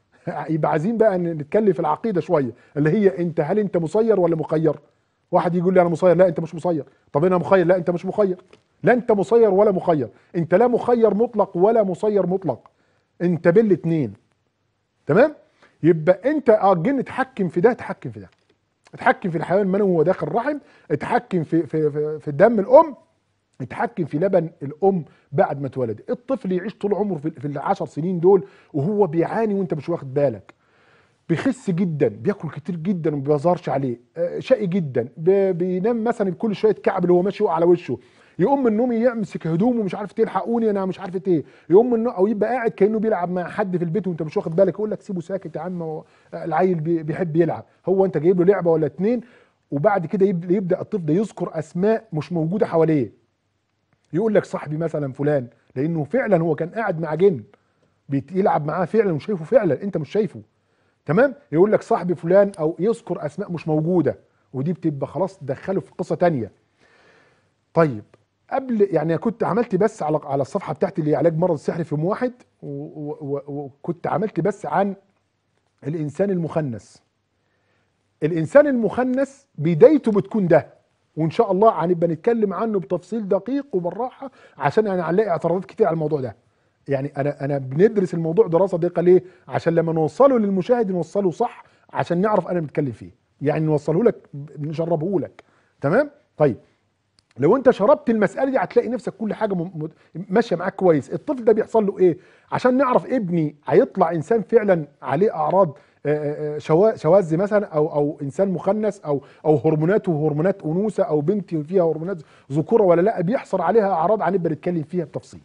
يبقى عايزين بقى نتكلم في العقيده شويه اللي هي انت هل انت مسير ولا مخير واحد يقول لي انا مسير لا انت مش مسير طب انا مخير لا انت مش مخير لا انت مسير ولا مخير انت لا مخير مطلق ولا مسير مطلق انت بين الاثنين تمام يبقى انت اه الجن اتحكم في ده اتحكم في ده اتحكم في الحيوان من هو داخل الرحم اتحكم في في في, في دم الام يتحكم في لبن الام بعد ما اتولد الطفل يعيش طول عمره في العشر سنين دول وهو بيعاني وانت مش واخد بالك بيخس جدا بياكل كتير جدا وما بيظهرش عليه آه، شقي جدا بينام مثلا كل شويه كعب اللي هو ماشي على وشه يقوم من النوم يمسك هدومه مش عارف ايه الحقوني انا مش عارف ايه يقوم من النوم او يبقى قاعد كانه بيلعب مع حد في البيت وانت مش واخد بالك يقول لك سيبه ساكت يا عم العيل بيحب يلعب هو انت جايب له لعبه ولا اتنين وبعد كده يبدا الطفل ده يذكر اسماء مش موجوده حواليه يقول لك صاحبي مثلا فلان لانه فعلا هو كان قاعد مع جن بيلعب معاه فعلا وشايفه فعلا انت مش شايفه تمام يقول لك صاحبي فلان او يذكر اسماء مش موجوده ودي بتبقى خلاص تدخله في قصه تانية طيب قبل يعني كنت عملت بس على على الصفحه بتاعتي اللي علاج مرض السحر في يوم واحد وكنت عملت بس عن الانسان المخنث الانسان المخنث بدايته بتكون ده وان شاء الله هنبقى نتكلم عنه بتفصيل دقيق وبالراحه عشان يعني هنلاقي اعتراضات كتير على الموضوع ده يعني انا انا بندرس الموضوع دراسه دقيقه ليه عشان لما نوصله للمشاهد نوصله صح عشان نعرف انا بتكلم فيه يعني نوصله لك نشربه لك تمام طيب لو انت شربت المساله دي هتلاقي نفسك كل حاجه ماشيه معاك كويس الطفل ده بيحصل له ايه عشان نعرف ابني هيطلع انسان فعلا عليه اعراض آه، آه، آه، شواذ مثلا او او انسان مخنث او او هرموناته هرمونات انوثه او بنت فيها هرمونات ذكوره ولا لا بيحصل عليها اعراض هنبقى نتكلم فيها بتفصيل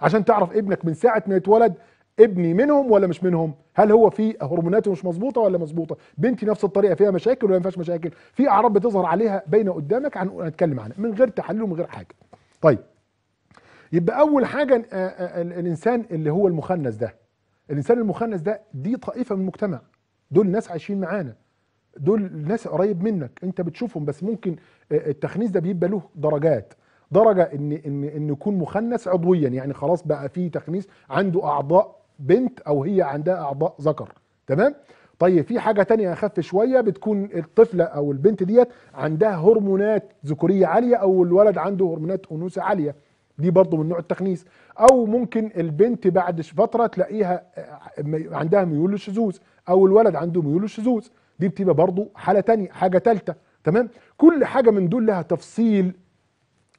عشان تعرف ابنك من ساعه ما يتولد ابني منهم ولا مش منهم هل هو في هرموناته مش مظبوطه ولا مظبوطه بنتي نفس الطريقه فيها مشاكل ولا ما فيهاش مشاكل في اعراض بتظهر عليها باينه قدامك هنتكلم عنها من غير تحليل ومن غير حاجه طيب يبقى اول حاجه الانسان اللي هو المخنث ده الانسان المخنث ده دي طائفه من المجتمع دول ناس عايشين معانا دول ناس قريب منك انت بتشوفهم بس ممكن آه، التخنيس ده بيبقى له درجات درجه ان ان ان يكون مخنث عضويا يعني خلاص بقى فيه تخنيس عنده اعضاء بنت او هي عندها اعضاء ذكر تمام طيب في حاجه تانية اخف شويه بتكون الطفله او البنت ديت عندها هرمونات ذكوريه عاليه او الولد عنده هرمونات انوثه عاليه دي برضه من نوع التخنيس او ممكن البنت بعد فتره تلاقيها آه، عندها ميول للشذوذ او الولد عنده ميول للشذوذ دي بتبقى برضه حاله تانية حاجه ثالثه تمام كل حاجه من دول لها تفصيل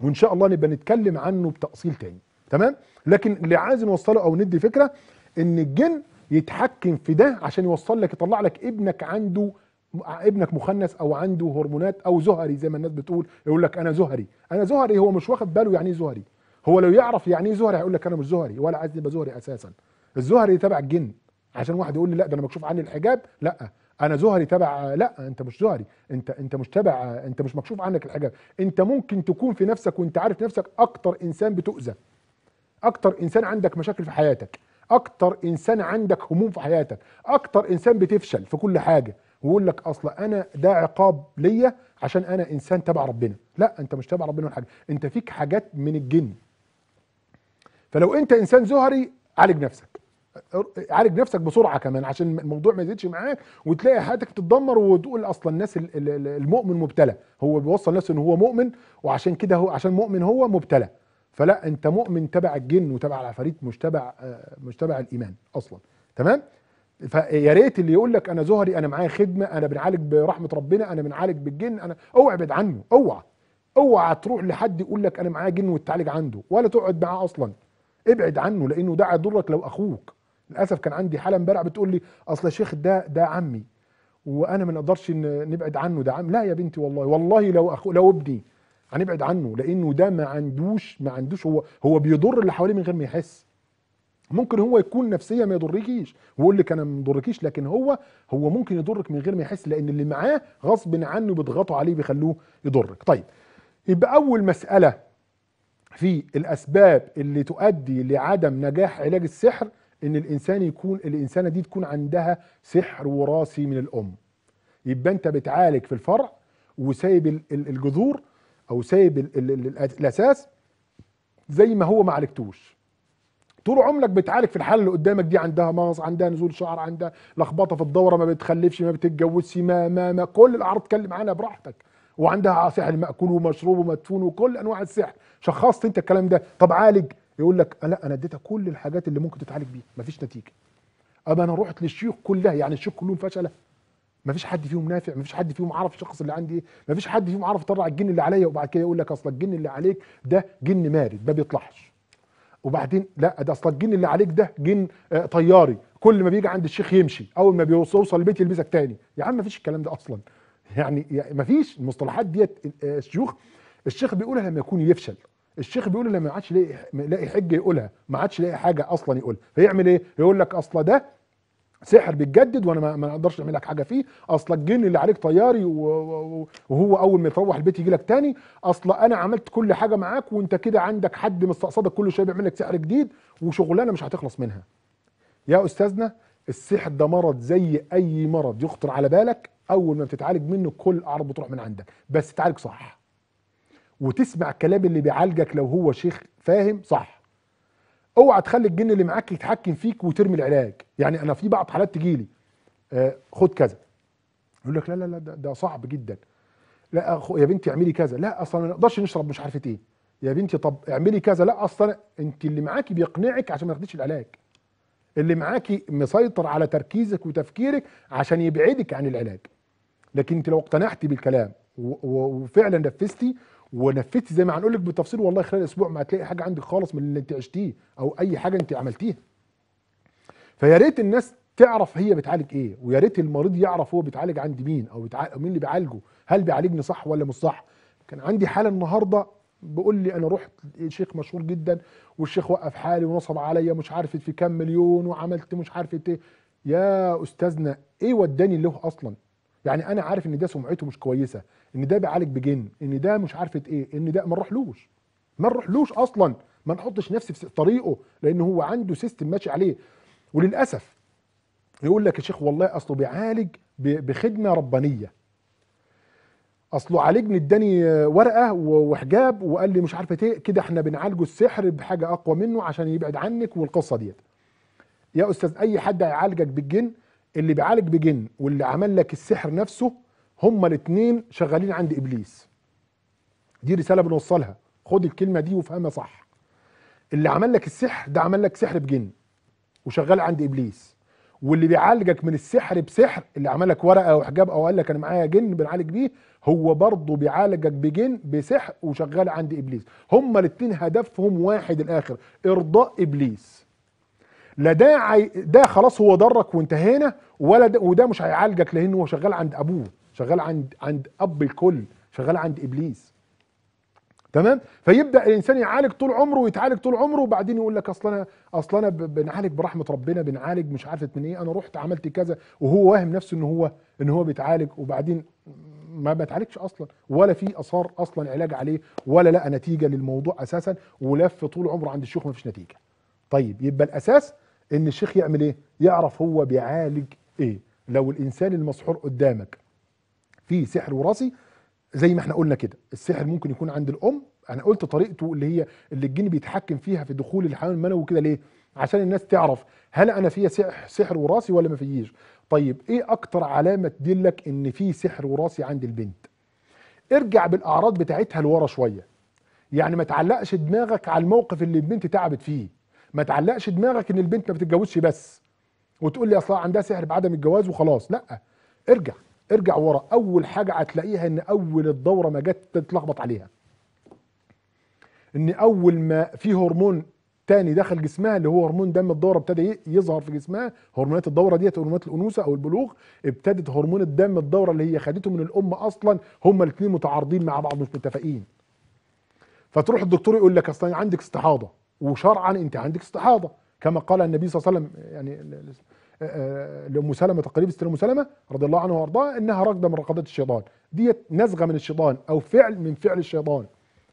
وان شاء الله نبقى نتكلم عنه بتفصيل تاني تمام لكن اللي عايز نوصله او ندي فكره ان الجن يتحكم في ده عشان يوصل لك يطلع لك ابنك عنده ابنك مخنث او عنده هرمونات او زهري زي ما الناس بتقول يقول لك انا زهري انا زهري هو مش واخد باله يعني ايه زهري هو لو يعرف يعني ايه زهري هيقول لك انا مش زهري ولا عايز يبقى زهري اساسا الزهري تبع الجن عشان واحد يقول لي لا ده انا مكشوف عني الحجاب لا انا زهري تبع لا انت مش زهري انت انت مش تبع انت مش مكشوف عنك الحجاب انت ممكن تكون في نفسك وانت عارف نفسك اكتر انسان بتؤذى اكتر انسان عندك مشاكل في حياتك اكتر انسان عندك هموم في حياتك اكتر انسان بتفشل في كل حاجه ويقول لك اصلا انا ده عقاب ليا عشان انا انسان تبع ربنا لا انت مش تبع ربنا ولا حاجه انت فيك حاجات من الجن فلو انت انسان زهري عالج نفسك عالج نفسك بسرعه كمان عشان الموضوع ما يزيدش معاك وتلاقي حياتك تتدمر وتقول اصلا الناس المؤمن مبتلى هو بيوصل نفسه ان هو مؤمن وعشان كده هو عشان مؤمن هو مبتلى فلا انت مؤمن تبع الجن وتبع العفاريت مش تبع مش تبع الايمان اصلا تمام فيا ريت اللي يقول لك انا زهري انا معايا خدمه انا بنعالج برحمه ربنا انا بنعالج بالجن انا اوعى ابعد عنه اوعى اوعى تروح لحد يقول لك انا معايا جن وتعالج عنده ولا تقعد معاه اصلا ابعد عنه لانه ده هيضرك لو اخوك للاسف كان عندي حاله امبارح بتقول لي اصل يا شيخ ده ده عمي وانا ما نقدرش نبعد عنه ده عم لا يا بنتي والله والله لو أخو لو ابني هنبعد عنه لانه ده ما عندوش ما عندوش هو هو بيضر اللي حواليه من غير ما يحس ممكن هو يكون نفسيا ما يضركيش ويقول لك انا ما يضركيش لكن هو هو ممكن يضرك من غير ما يحس لان اللي معاه غصب عنه بيضغطوا عليه بيخلوه يضرك طيب يبقى اول مساله في الاسباب اللي تؤدي لعدم نجاح علاج السحر ان الانسان يكون الانسانه دي تكون عندها سحر وراثي من الام يبقى انت بتعالج في الفرع وسايب الجذور او سايب الاساس زي ما هو ما عالجتوش طول عمرك بتعالج في الحاله اللي قدامك دي عندها مغص عندها نزول شعر عندها لخبطه في الدوره ما بتخلفش ما بتتجوزش ما ما ما كل الاعراض تكلم عنها براحتك وعندها سحر يعني ماكول ومشروب ومدفون وكل انواع السحر شخصت انت الكلام ده طب عالج يقول لك لا انا اديتها كل الحاجات اللي ممكن تتعالج بيها مفيش نتيجه اما انا رحت للشيوخ كلها يعني الشيوخ كلهم فشله مفيش حد فيهم نافع مفيش حد فيهم عرف الشخص اللي عندي ايه مفيش حد فيهم عرف يطلع الجن اللي عليا وبعد كده يقول لك اصل الجن اللي عليك ده جن مارد ما بيطلعش وبعدين لا ده اصل الجن اللي عليك ده جن آه، طياري كل ما بيجي عند الشيخ يمشي اول ما بيوصل البيت يلبسك تاني يا عم مفيش الكلام ده اصلا يعني, ما مفيش المصطلحات ديت آه، الشيوخ الشيخ بيقولها لما يكون يفشل الشيخ بيقول لما ما عادش يلاقي حجه يقولها ما عادش يلاقي حاجه اصلا يقولها فيعمل ايه يقول لك اصل ده سحر بيتجدد وانا ما اقدرش اعمل لك حاجه فيه اصل الجن اللي عليك طياري وهو اول ما يتروح البيت يجي لك تاني اصل انا عملت كل حاجه معاك وانت كده عندك حد مستقصدك كل شويه بيعمل لك سحر جديد وشغلانه مش هتخلص منها يا استاذنا السحر ده مرض زي اي مرض يخطر على بالك اول ما بتتعالج منه كل الاعراض بتروح من عندك بس تعالج صح وتسمع الكلام اللي بيعالجك لو هو شيخ فاهم صح اوعى تخلي الجن اللي معاك يتحكم فيك وترمي العلاج يعني انا في بعض حالات تجيلي آه خد كذا يقول لك لا لا لا ده, ده صعب جدا لا أخو يا بنتي اعملي كذا لا اصلا ما نقدرش نشرب مش عارفه ايه يا بنتي طب اعملي كذا لا اصلا انت اللي معاكي بيقنعك عشان ما تاخديش العلاج اللي معاكي مسيطر على تركيزك وتفكيرك عشان يبعدك عن العلاج لكن انت لو اقتنعتي بالكلام وفعلا نفذتي ونفذتي زي ما هنقول لك بالتفصيل والله خلال اسبوع ما هتلاقي حاجه عندك خالص من اللي انت عشتيه او اي حاجه انت عملتيها فيا ريت الناس تعرف هي بتعالج ايه ويا ريت المريض يعرف هو بيتعالج عند مين او مين اللي بيعالجه هل بيعالجني صح ولا مش صح كان عندي حاله النهارده بيقول لي انا رحت شيخ مشهور جدا والشيخ وقف حالي ونصب عليا مش عارف في كام مليون وعملت مش عارف ايه يا استاذنا ايه وداني له اصلا يعني انا عارف ان ده سمعته مش كويسه ان ده بيعالج بجن ان ده مش عارفه ايه ان ده ما نروحلوش ما نروحلوش اصلا ما نحطش نفسي في طريقه لان هو عنده سيستم ماشي عليه وللاسف يقول لك يا شيخ والله اصله بيعالج بخدمه ربانيه اصله عالجني اداني ورقه وحجاب وقال لي مش عارفه ايه كده احنا بنعالجه السحر بحاجه اقوى منه عشان يبعد عنك والقصه ديت يا استاذ اي حد هيعالجك بالجن اللي بيعالج بجن واللي عمل لك السحر نفسه هما الاثنين شغالين عند ابليس دي رساله بنوصلها خد الكلمه دي وافهمها صح اللي عمل لك السحر ده عمل لك سحر بجن وشغال عند ابليس واللي بيعالجك من السحر بسحر اللي عمل لك ورقه او حجاب او قال لك انا معايا جن بنعالج بيه هو برضه بيعالجك بجن بسحر وشغال عند ابليس هما الاثنين هدفهم واحد الاخر ارضاء ابليس لا ده ده خلاص هو ضرك وانتهينا ولا ده وده مش هيعالجك لان هو شغال عند ابوه شغال عند عند اب الكل شغال عند ابليس تمام فيبدا الانسان يعالج طول عمره ويتعالج طول عمره وبعدين يقول لك اصل انا اصل انا بنعالج برحمه ربنا بنعالج مش عارف من ايه انا رحت عملت كذا وهو واهم نفسه ان هو ان هو بيتعالج وبعدين ما بتعالجش اصلا ولا في اثار اصلا علاج عليه ولا لقى نتيجه للموضوع اساسا ولف طول عمره عند الشيوخ ما فيش نتيجه طيب يبقى الاساس ان الشيخ يعمل ايه يعرف هو بيعالج ايه لو الانسان المسحور قدامك في سحر وراثي زي ما احنا قلنا كده السحر ممكن يكون عند الام انا قلت طريقته اللي هي اللي الجن بيتحكم فيها في دخول الحمام المنوي كده ليه عشان الناس تعرف هل انا فيا سحر وراثي ولا ما فيش طيب ايه اكتر علامه تدلك ان في سحر وراثي عند البنت ارجع بالاعراض بتاعتها لورا شويه يعني ما تعلقش دماغك على الموقف اللي البنت تعبت فيه ما تعلقش دماغك ان البنت ما بتتجوزش بس وتقول لي اصلا عندها سحر بعدم الجواز وخلاص لا ارجع ارجع ورا اول حاجه هتلاقيها ان اول الدوره ما جت تتلخبط عليها ان اول ما في هرمون تاني دخل جسمها اللي هو هرمون دم الدوره ابتدى يظهر في جسمها هرمونات الدوره ديت هرمونات الانوثه او البلوغ ابتدت هرمون الدم الدوره اللي هي خدته من الام اصلا هما الاثنين متعارضين مع بعض مش متفقين فتروح الدكتور يقول لك اصلا عندك استحاضه وشرعا انت عندك استحاضه كما قال النبي صلى الله عليه وسلم يعني آه، لام سلمه تقريبا ست ام سلمه رضي الله عنها وارضاها انها ركضه من رقدات الشيطان ديت نزغه من الشيطان او فعل من فعل الشيطان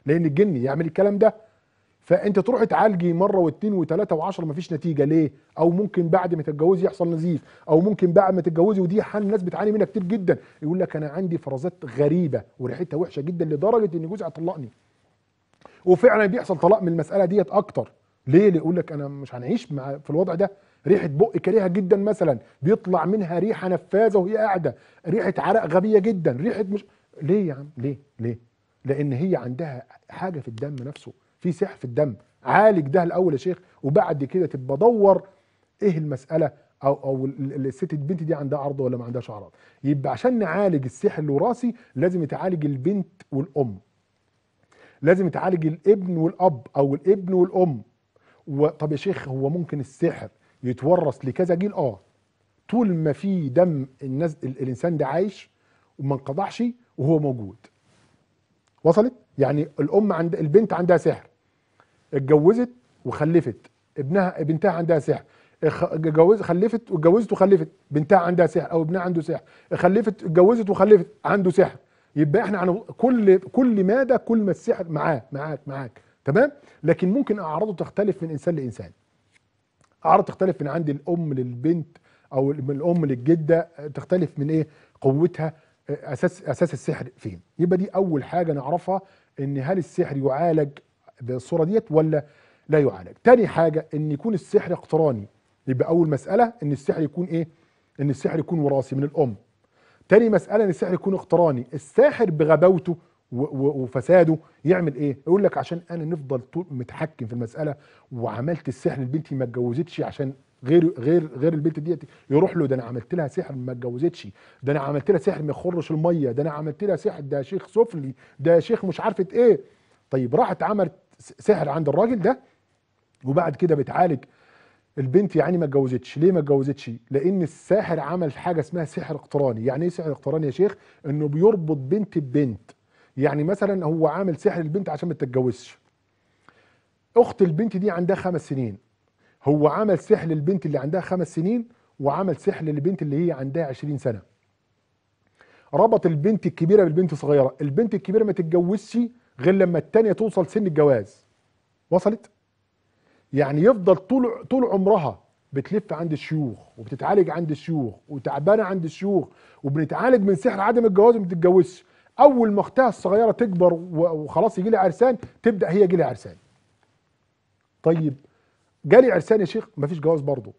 لان الجن يعمل الكلام ده فانت تروح تعالجي مره واثنين وثلاثه وعشرة فيش نتيجه ليه؟ او ممكن بعد ما تتجوزي يحصل نزيف، او ممكن بعد ما تتجوزي ودي حال الناس بتعاني منها كتير جدا، يقول لك انا عندي فرازات غريبه وريحتها وحشه جدا لدرجه ان جوزي هيطلقني. وفعلا بيحصل طلاق من المساله ديت اكتر ليه يقول لك انا مش هنعيش مع في الوضع ده ريحه بق كريهه جدا مثلا بيطلع منها ريحه نفاذه وهي قاعده ريحه عرق غبيه جدا ريحه مش ليه يا عم ليه ليه لان هي عندها حاجه في الدم نفسه في سحر في الدم عالج ده الاول يا شيخ وبعد كده تبقى دور ايه المساله او او الست البنت دي عندها عرض ولا ما عندهاش عرض يبقى عشان نعالج السحر الوراثي لازم تعالج البنت والام لازم يتعالج الابن والاب او الابن والام طب يا شيخ هو ممكن السحر يتورث لكذا جيل اه طول ما في دم الناس الانسان ده عايش وما انقضحش وهو موجود وصلت يعني الام عند البنت عندها سحر اتجوزت وخلفت ابنها بنتها عندها سحر اتجوزت خلفت واتجوزت وخلفت بنتها عندها سحر او ابنها عنده سحر خلفت اتجوزت وخلفت عنده سحر يبقى احنا عن كل كل ماده كل ما السحر معاه معاك معاك تمام لكن ممكن اعراضه تختلف من انسان لانسان اعراض تختلف من عند الام للبنت او من الام للجده تختلف من ايه قوتها اساس اساس السحر فين يبقى دي اول حاجه نعرفها ان هل السحر يعالج بالصوره ديت ولا لا يعالج تاني حاجه ان يكون السحر اقتراني يبقى اول مساله ان السحر يكون ايه ان السحر يكون وراثي من الام تاني مسألة ان السحر يكون اقتراني الساحر بغباوته وفساده يعمل ايه يقول لك عشان انا نفضل طول متحكم في المساله وعملت السحر لبنتي ما اتجوزتش عشان غير غير غير البنت ديت يروح له ده انا عملت لها سحر ما اتجوزتش ده انا عملت لها سحر ما يخرش الميه ده انا عملت لها سحر ده شيخ سفلي ده شيخ مش عارفه ايه طيب راحت عملت سحر عند الراجل ده وبعد كده بتعالج البنت يعني ما اتجوزتش ليه ما اتجوزتش لان الساحر عمل حاجه اسمها سحر اقتراني يعني ايه سحر اقتراني يا شيخ انه بيربط بنت ببنت يعني مثلا هو عامل سحر البنت عشان ما تتجوزش اخت البنت دي عندها خمس سنين هو عمل سحر للبنت اللي عندها خمس سنين وعمل سحر للبنت اللي هي عندها عشرين سنه ربط البنت الكبيره بالبنت الصغيره البنت الكبيره ما تتجوزش غير لما التانية توصل سن الجواز وصلت يعني يفضل طول طول عمرها بتلف عند الشيوخ وبتتعالج عند الشيوخ وتعبانه عند الشيوخ وبنتعالج من سحر عدم الجواز وما بتتجوزش اول ما اختها الصغيره تكبر وخلاص يجي لي عرسان تبدا هي يجي لي عرسان طيب جالي عرسان يا شيخ مفيش جواز برضه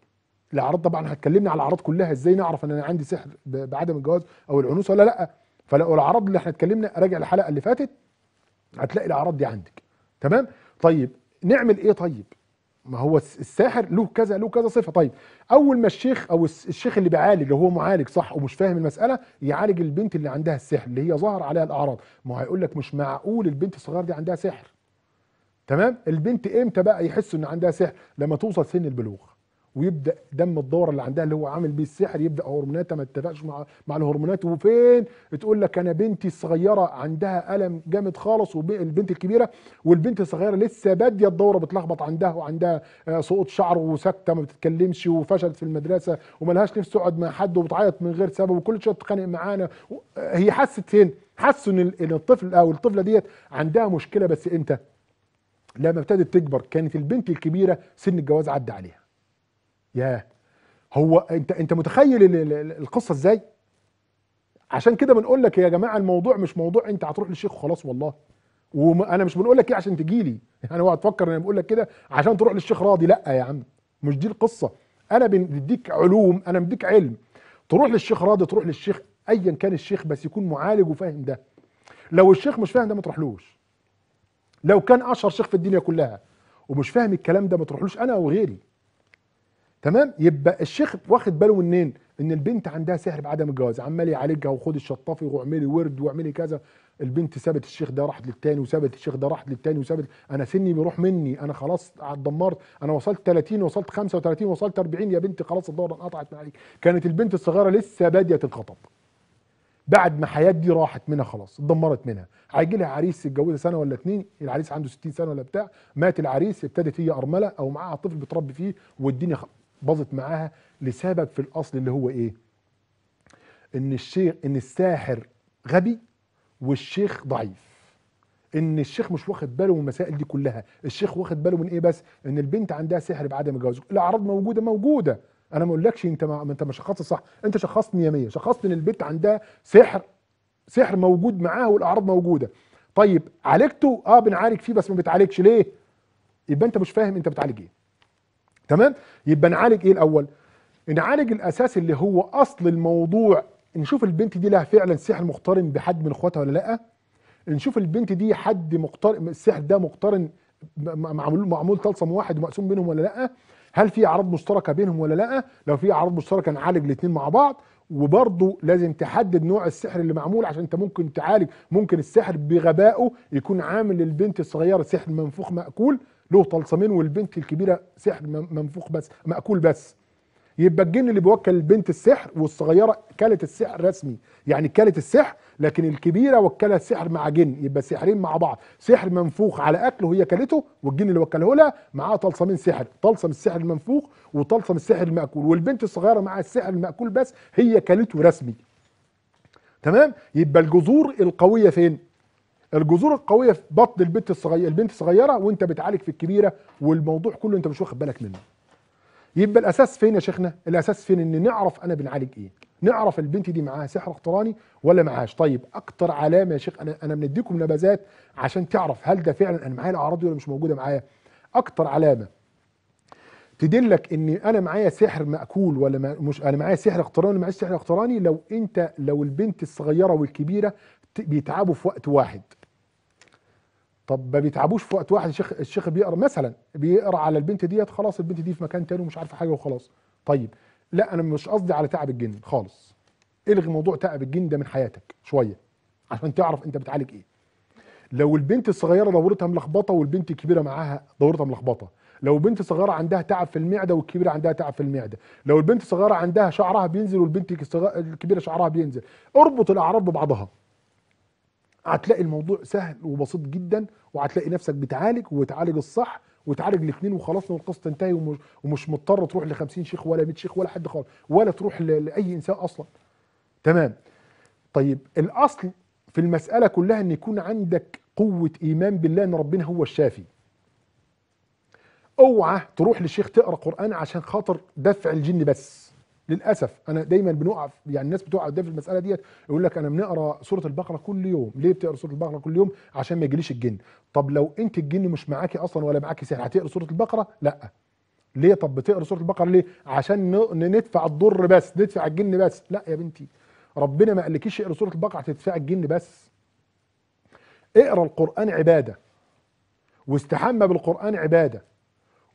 الاعراض طبعا هتكلمنا على الاعراض كلها ازاي نعرف ان انا عندي سحر بعدم الجواز او العنوسه ولا لا فلو الاعراض اللي احنا اتكلمنا راجع الحلقه اللي فاتت هتلاقي الاعراض دي عندك تمام طيب نعمل ايه طيب ما هو الساحر له كذا له كذا صفه طيب اول ما الشيخ او الشيخ اللي بيعالج اللي هو معالج صح ومش فاهم المساله يعالج البنت اللي عندها السحر اللي هي ظهر عليها الاعراض ما هو هيقول لك مش معقول البنت الصغيره دي عندها سحر تمام البنت امتى بقى يحس ان عندها سحر لما توصل سن البلوغ ويبدا دم الدوره اللي عندها اللي هو عامل بيه السحر يبدا هرموناتها ما تتفقش مع مع الهرمونات وفين تقول لك انا بنتي الصغيره عندها الم جامد خالص والبنت الكبيره والبنت الصغيره لسه باديه الدوره بتلخبط عندها وعندها آه، سقوط شعر وساكته ما بتتكلمش وفشلت في المدرسه وملهاش نفس تقعد مع حد وبتعيط من غير سبب وكل شويه تتخانق معانا آه، هي حست فين؟ حس ان الطفل او الطفله ديت عندها مشكله بس امتى؟ لما ابتدت تكبر كانت البنت الكبيره سن الجواز عدى عليها ياه هو انت انت متخيل القصه ازاي عشان كده بنقول لك يا جماعه الموضوع مش موضوع انت هتروح للشيخ وخلاص والله وانا مش بنقول لك ايه عشان تجي لي يعني اوعى تفكر انا بقول لك كده عشان تروح للشيخ راضي لا يا عم مش دي القصه انا بديك علوم انا بديك علم تروح للشيخ راضي تروح للشيخ ايا كان الشيخ بس يكون معالج وفاهم ده لو الشيخ مش فاهم ده ما تروحلوش لو كان اشهر شيخ في الدنيا كلها ومش فاهم الكلام ده ما تروحلوش انا وغيري تمام يبقى الشيخ واخد باله منين ان البنت عندها سحر بعدم الجواز عمال يعالجها وخد الشطافي واعملي ورد واعملي كذا البنت سابت الشيخ ده راحت للتاني وسابت الشيخ ده راحت للتاني وسابت انا سني بيروح مني انا خلاص اتدمرت انا وصلت 30 وصلت 35 وصلت 40 يا بنتي خلاص الدوره انقطعت عليك كانت البنت الصغيره لسه باديه الخطب بعد ما حياه دي راحت منها خلاص اتدمرت منها هيجي لها عريس اتجوزها سنه ولا اتنين العريس عنده 60 سنه ولا بتاع مات العريس ابتدت هي ارمله او معاها طفل بتربي فيه والدنيا خ... باظت معاها لسبب في الاصل اللي هو ايه ان الشيخ ان الساحر غبي والشيخ ضعيف ان الشيخ مش واخد باله من المسائل دي كلها الشيخ واخد باله من ايه بس ان البنت عندها سحر بعدم الجواز الاعراض موجوده موجوده انا ما اقولكش انت ما انت ما شخصت صح انت شخصت 100 100 شخصت ان البنت عندها سحر سحر موجود معاها والاعراض موجوده طيب عالجته اه بنعالج فيه بس ما بتعالجش ليه يبقى انت مش فاهم انت بتعالج ايه تمام يبقى نعالج ايه الاول نعالج الاساس اللي هو اصل الموضوع نشوف البنت دي لها فعلا سحر مقترن بحد من اخواتها ولا لا نشوف البنت دي حد مقترن السحر ده مقترن معمول معمول طلسم واحد ومقسوم بينهم ولا لا هل في اعراض مشتركه بينهم ولا لا لو في اعراض مشتركه نعالج الاثنين مع بعض وبرضه لازم تحدد نوع السحر اللي معمول عشان انت ممكن تعالج ممكن السحر بغبائه يكون عامل للبنت الصغيره سحر منفوخ ماكول له طلسمين والبنت الكبيره سحر منفوخ بس ماكول بس يبقى الجن اللي بيوكل البنت السحر والصغيره كلت السحر رسمي يعني كلت السحر لكن الكبيره وكلت السحر مع جن يبقى سحرين مع بعض سحر منفوخ على اكله هي كلته والجن اللي وكله لها معاه طلسمين سحر طلسم السحر المنفوخ وطلسم السحر الماكول والبنت الصغيره معاها السحر الماكول بس هي كلته رسمي تمام يبقى الجذور القويه فين الجذور القويه في بطن البنت الصغيره البنت الصغيره وانت بتعالج في الكبيره والموضوع كله انت مش واخد بالك منه يبقى الاساس فين يا شيخنا الاساس فين ان نعرف انا بنعالج ايه نعرف البنت دي معاها سحر اقتراني ولا معهاش طيب اكتر علامه يا شيخ انا انا منديكم نبذات عشان تعرف هل ده فعلا انا معايا الاعراض دي ولا مش موجوده معايا اكتر علامه تدلك ان انا معايا سحر ماكول ولا ما مش انا معايا سحر اقتراني ولا معايا سحر اقتراني لو انت لو البنت الصغيره والكبيره بيتعبوا في وقت واحد طب ما بيتعبوش في وقت واحد الشيخ الشيخ بيقرا مثلا بيقرا على البنت ديت خلاص البنت دي في مكان تاني ومش عارفه حاجه وخلاص طيب لا انا مش قصدي على تعب الجن خالص الغي موضوع تعب الجن ده من حياتك شويه عشان تعرف انت بتعالج ايه لو البنت الصغيره دورتها ملخبطه والبنت الكبيره معاها دورتها ملخبطه لو البنت الصغيره عندها تعب في المعده والكبيره عندها تعب في المعده لو البنت الصغيره عندها شعرها بينزل والبنت الكبيره شعرها بينزل اربط الاعراض ببعضها هتلاقي الموضوع سهل وبسيط جدا وهتلاقي نفسك بتعالج وتعالج الصح وتعالج الاثنين وخلاص والقصه تنتهي ومش, ومش مضطر تروح ل 50 شيخ ولا 100 شيخ ولا حد خالص ولا تروح لاي انسان اصلا تمام طيب الاصل في المساله كلها ان يكون عندك قوه ايمان بالله ان ربنا هو الشافي اوعى تروح لشيخ تقرا قران عشان خاطر دفع الجن بس للاسف انا دايما بنقع يعني الناس بتقع قدام في المساله ديت يقول لك انا بنقرا سوره البقره كل يوم ليه بتقرا سوره البقره كل يوم عشان ما يجيليش الجن طب لو انت الجن مش معاكي اصلا ولا معاكي سحر هتقرا سوره البقره لا ليه طب بتقرا سوره البقره ليه عشان ندفع الضر بس ندفع الجن بس لا يا بنتي ربنا ما قالكيش اقرا سوره البقره هتدفع الجن بس اقرا القران عباده واستحمى بالقران عباده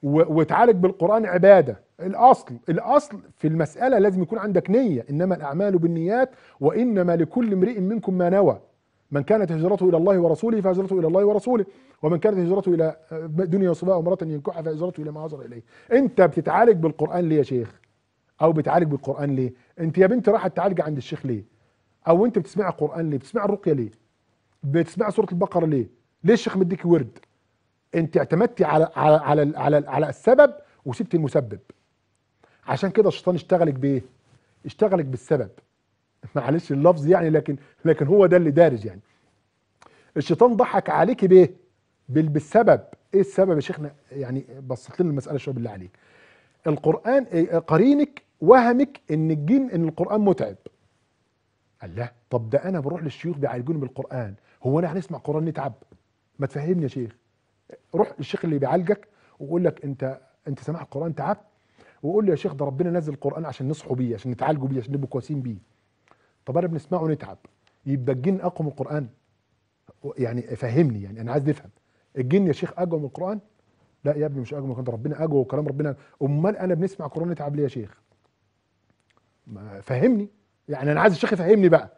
وتعالج بالقرآن عبادة الأصل الأصل في المسألة لازم يكون عندك نية إنما الأعمال بالنيات وإنما لكل امرئ منكم ما نوى من كانت هجرته إلى الله ورسوله فهجرته إلى الله ورسوله ومن كانت هجرته إلى آه، دنيا وصباء امرأة ينكحها فهجرته إلى ما هاجر إليه أنت بتتعالج بالقرآن ليه يا شيخ أو بتعالج بالقرآن ليه أنت يا بنت راح تعالج عند الشيخ ليه أو أنت بتسمع قرآن ليه بتسمع الرقية ليه بتسمع سورة البقرة ليه ليه الشيخ مديك ورد انت اعتمدتي على على على على, على السبب وسبت المسبب عشان كده الشيطان اشتغلك بايه اشتغلك بالسبب معلش اللفظ يعني لكن لكن هو ده اللي دارج يعني الشيطان ضحك عليك بايه بالسبب ايه السبب يا شيخنا يعني بسط لنا المساله شويه بالله عليك القران إيه، قرينك وهمك ان الجن ان القران متعب قال لا طب ده انا بروح للشيوخ بيعالجوني بالقران هو انا هنسمع قران نتعب ما تفهمني يا شيخ روح للشيخ اللي بيعالجك ويقول لك انت انت سامع القران تعبت وقول له يا شيخ ده ربنا نزل القران عشان نصحوا بيه عشان نتعالجوا بيه عشان نبقوا كويسين بيه طب انا بنسمعه ونتعب يبقى الجن اقوى من القران يعني فهمني يعني انا عايز نفهم الجن يا شيخ اقوى من القران لا يا ابني مش اقوى من القران ربنا اقوى وكلام ربنا امال انا بنسمع قران نتعب ليه يا شيخ ما فهمني يعني انا عايز الشيخ يفهمني بقى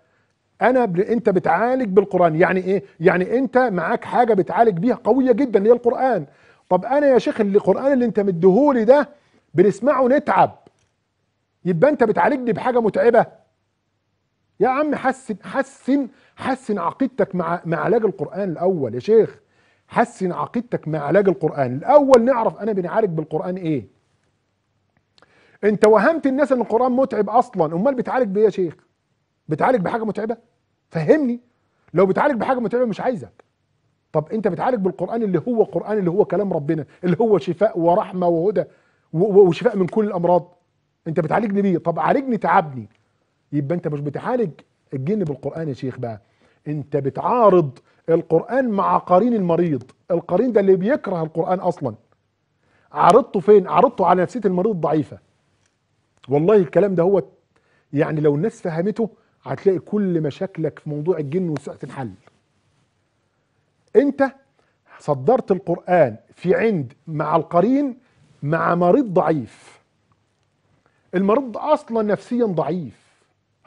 انا ب... انت بتعالج بالقران يعني ايه يعني انت معاك حاجه بتعالج بيها قويه جدا اللي هي القران طب انا يا شيخ القران اللي انت مديهولي ده بنسمعه نتعب يبقى انت بتعالجني بحاجه متعبه يا عم حسن حسن حسن عقيدتك مع مع علاج القران الاول يا شيخ حسن عقيدتك مع علاج القران الاول نعرف انا بنعالج بالقران ايه انت وهمت الناس ان القران متعب اصلا امال بتعالج بايه يا شيخ بتعالج بحاجه متعبه فهمني لو بتعالج بحاجه متعبه مش عايزك طب انت بتعالج بالقران اللي هو قران اللي هو كلام ربنا اللي هو شفاء ورحمه وهدى وشفاء من كل الامراض انت بتعالجني بيه طب عالجني تعبني يبقى انت مش بتعالج الجن بالقران يا شيخ بقى انت بتعارض القران مع قرين المريض القرين ده اللي بيكره القران اصلا عرضته فين عرضته على نفسيه المريض الضعيفه والله الكلام ده هو يعني لو الناس فهمته هتلاقي كل مشاكلك في موضوع الجن والسوء تنحل انت صدرت القرآن في عند مع القرين مع مريض ضعيف المريض اصلا نفسيا ضعيف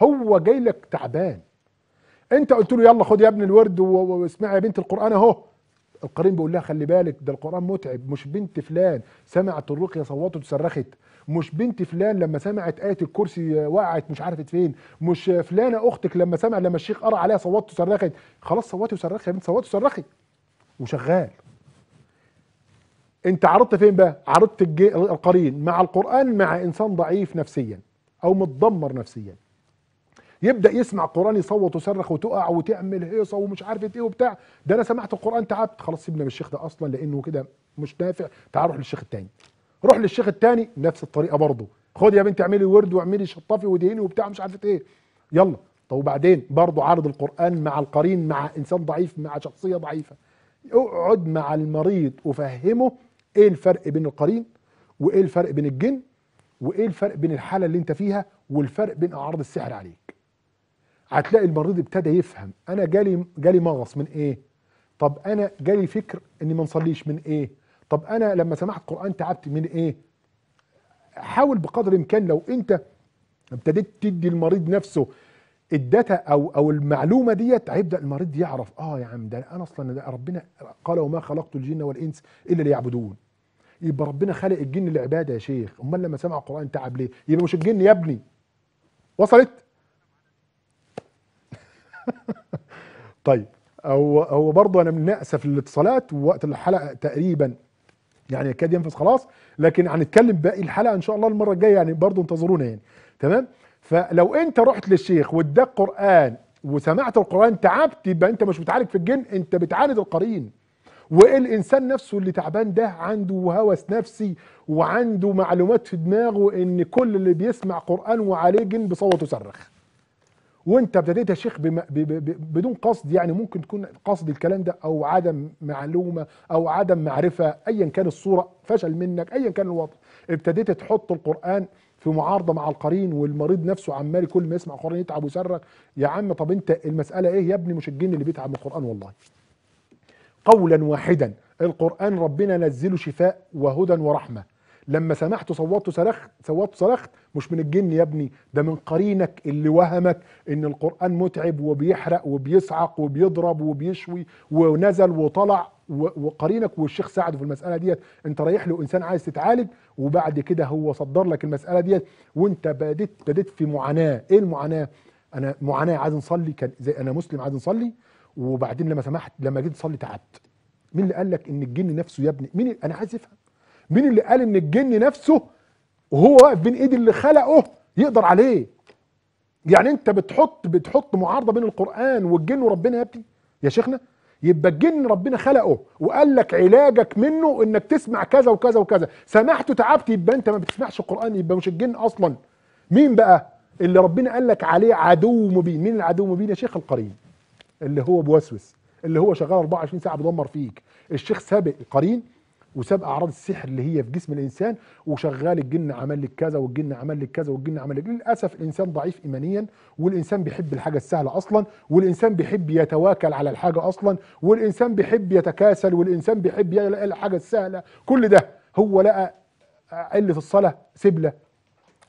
هو جاي لك تعبان انت قلت له يلا خد يا ابن الورد واسمع يا بنت القرآن اهو القرين بيقول لها خلي بالك ده القرآن متعب مش بنت فلان سمعت الرقية صوتت وصرخت مش بنت فلان لما سمعت آية الكرسي وقعت مش عارفة فين مش فلانة أختك لما سمع لما الشيخ قرأ عليها صوتت وصرخت خلاص صوتي وصرخي يا بنت صوتي وصرخي وشغال انت عرضت فين بقى عرضت القرين مع القرآن مع إنسان ضعيف نفسيا أو متدمر نفسيا يبدا يسمع قران يصوت وصرخ وتقع وتعمل هيصه ومش عارف ايه وبتاع ده انا سمعت القران تعبت خلاص سيبنا من الشيخ ده اصلا لانه كده مش نافع تعال روح للشيخ التاني روح للشيخ التاني نفس الطريقه برضه خد يا بنتي اعملي ورد واعملي شطافي ودهني وبتاع مش عارفه ايه يلا طب وبعدين برضه عرض القران مع القرين مع انسان ضعيف مع شخصيه ضعيفه اقعد مع المريض وفهمه ايه الفرق بين القرين وايه الفرق بين الجن وايه الفرق بين الحاله اللي انت فيها والفرق بين اعراض السحر عليك هتلاقي المريض ابتدى يفهم انا جالي جالي مغص من ايه طب انا جالي فكر اني ما نصليش من ايه طب انا لما سمعت قران تعبت من ايه حاول بقدر الامكان لو انت ابتديت تدي المريض نفسه الداتا او او المعلومه ديت هيبدا المريض يعرف اه يا عم ده انا اصلا ده ربنا قال وما خلقت الجن والانس الا ليعبدون يبقى ربنا خلق الجن لعباده يا شيخ امال لما سمع القران تعب ليه يبقى مش الجن يا ابني وصلت طيب هو هو برضه انا من ناسف الاتصالات ووقت الحلقه تقريبا يعني يكاد ينفذ خلاص لكن هنتكلم باقي الحلقه ان شاء الله المره الجايه يعني برضه انتظرونا يعني تمام فلو انت رحت للشيخ واداك قران وسمعت القران تعبت يبقى انت مش بتعالج في الجن انت بتعالج القرين والانسان نفسه اللي تعبان ده عنده هوس نفسي وعنده معلومات في دماغه ان كل اللي بيسمع قران وعليه جن بصوته صرخ وانت ابتديت يا شيخ بم... ب... ب... بدون قصد يعني ممكن تكون قصد الكلام ده او عدم معلومه او عدم معرفه ايا كان الصوره فشل منك ايا كان الوضع ابتديت تحط القران في معارضه مع القرين والمريض نفسه عمال كل ما يسمع القران يتعب ويصرخ يا عم طب انت المساله ايه يا ابني مش الجن اللي بيتعب من القران والله قولا واحدا القران ربنا نزله شفاء وهدى ورحمه لما سمحت صوت صرخت صوتت صرخت مش من الجن يا ابني ده من قرينك اللي وهمك ان القرآن متعب وبيحرق وبيصعق وبيضرب وبيشوي ونزل وطلع وقرينك والشيخ سعد في المسألة ديت انت رايح له انسان عايز تتعالج وبعد كده هو صدر لك المسألة ديت وانت بديت بديت في معاناة ايه المعاناة انا معاناة عايز نصلي كان زي انا مسلم عايز نصلي وبعدين لما سمحت لما جيت اصلي تعبت مين اللي قال لك ان الجن نفسه يا ابني مين انا عايز افهم مين اللي قال ان الجن نفسه وهو واقف بين ايد اللي خلقه يقدر عليه يعني انت بتحط بتحط معارضه بين القران والجن وربنا يا ابني يا شيخنا يبقى الجن ربنا خلقه وقال لك علاجك منه انك تسمع كذا وكذا وكذا سمحت تعبت يبقى انت ما بتسمعش القران يبقى مش الجن اصلا مين بقى اللي ربنا قال لك عليه عدو مبين مين العدو مبين يا شيخ القرين اللي هو بوسوس اللي هو شغال 24 ساعه بيدمر فيك الشيخ سابق القرين وساب اعراض السحر اللي هي في جسم الانسان وشغال الجن عمل لك كذا والجن عمل لك كذا والجن عمل لك للاسف الانسان ضعيف ايمانيا والانسان بيحب الحاجه السهله اصلا والانسان بيحب يتواكل على الحاجه اصلا والانسان بيحب يتكاسل والانسان بيحب يلاقي الحاجه السهله كل ده هو لقى قله الصلاه سبله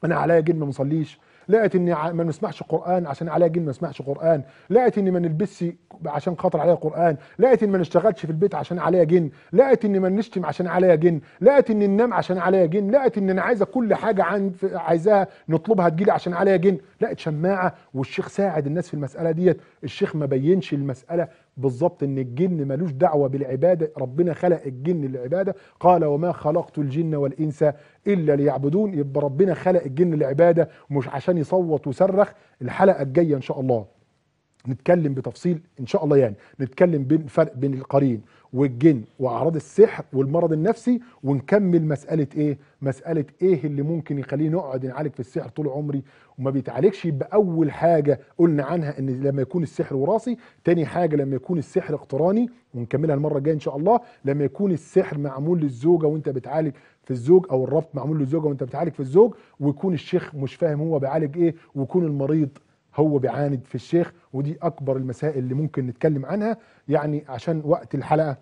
انا عليا جن ما مصليش لقت اني ما نسمعش قران عشان عليا جن ما نسمعش قران لقت اني ما نلبسش عشان خاطر عليا قران لقت اني ما نشتغلش في البيت عشان عليا جن لقت اني ما نشتم عشان عليا جن لقت اني ننام عشان عليا جن لقت ان انا عايزه كل حاجه عن عايزاها نطلبها تجيلي عشان عليا جن لقت شماعه والشيخ ساعد الناس في المساله ديت الشيخ ما بينش المساله بالظبط ان الجن ملوش دعوه بالعباده ربنا خلق الجن للعباده قال وما خلقت الجن والانس الا ليعبدون يبقى ربنا خلق الجن للعباده مش عشان يصوت ويصرخ الحلقه الجايه ان شاء الله نتكلم بتفصيل ان شاء الله يعني نتكلم بين فرق بين القرين والجن واعراض السحر والمرض النفسي ونكمل مساله ايه مساله ايه اللي ممكن يخليه نقعد نعالج في السحر طول عمري وما بيتعالجش يبقى اول حاجه قلنا عنها ان لما يكون السحر وراثي تاني حاجه لما يكون السحر اقتراني ونكملها المره الجايه ان شاء الله لما يكون السحر معمول للزوجه وانت بتعالج في الزوج او الربط معمول للزوجه وانت بتعالج في الزوج ويكون الشيخ مش فاهم هو بيعالج ايه ويكون المريض هو بيعاند في الشيخ ودي اكبر المسائل اللي ممكن نتكلم عنها يعني عشان وقت الحلقه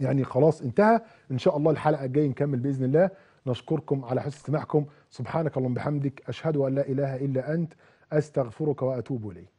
يعني خلاص انتهى ان شاء الله الحلقه الجايه نكمل باذن الله نشكركم على حسن استماعكم سبحانك اللهم بحمدك اشهد ان لا اله الا انت استغفرك واتوب اليك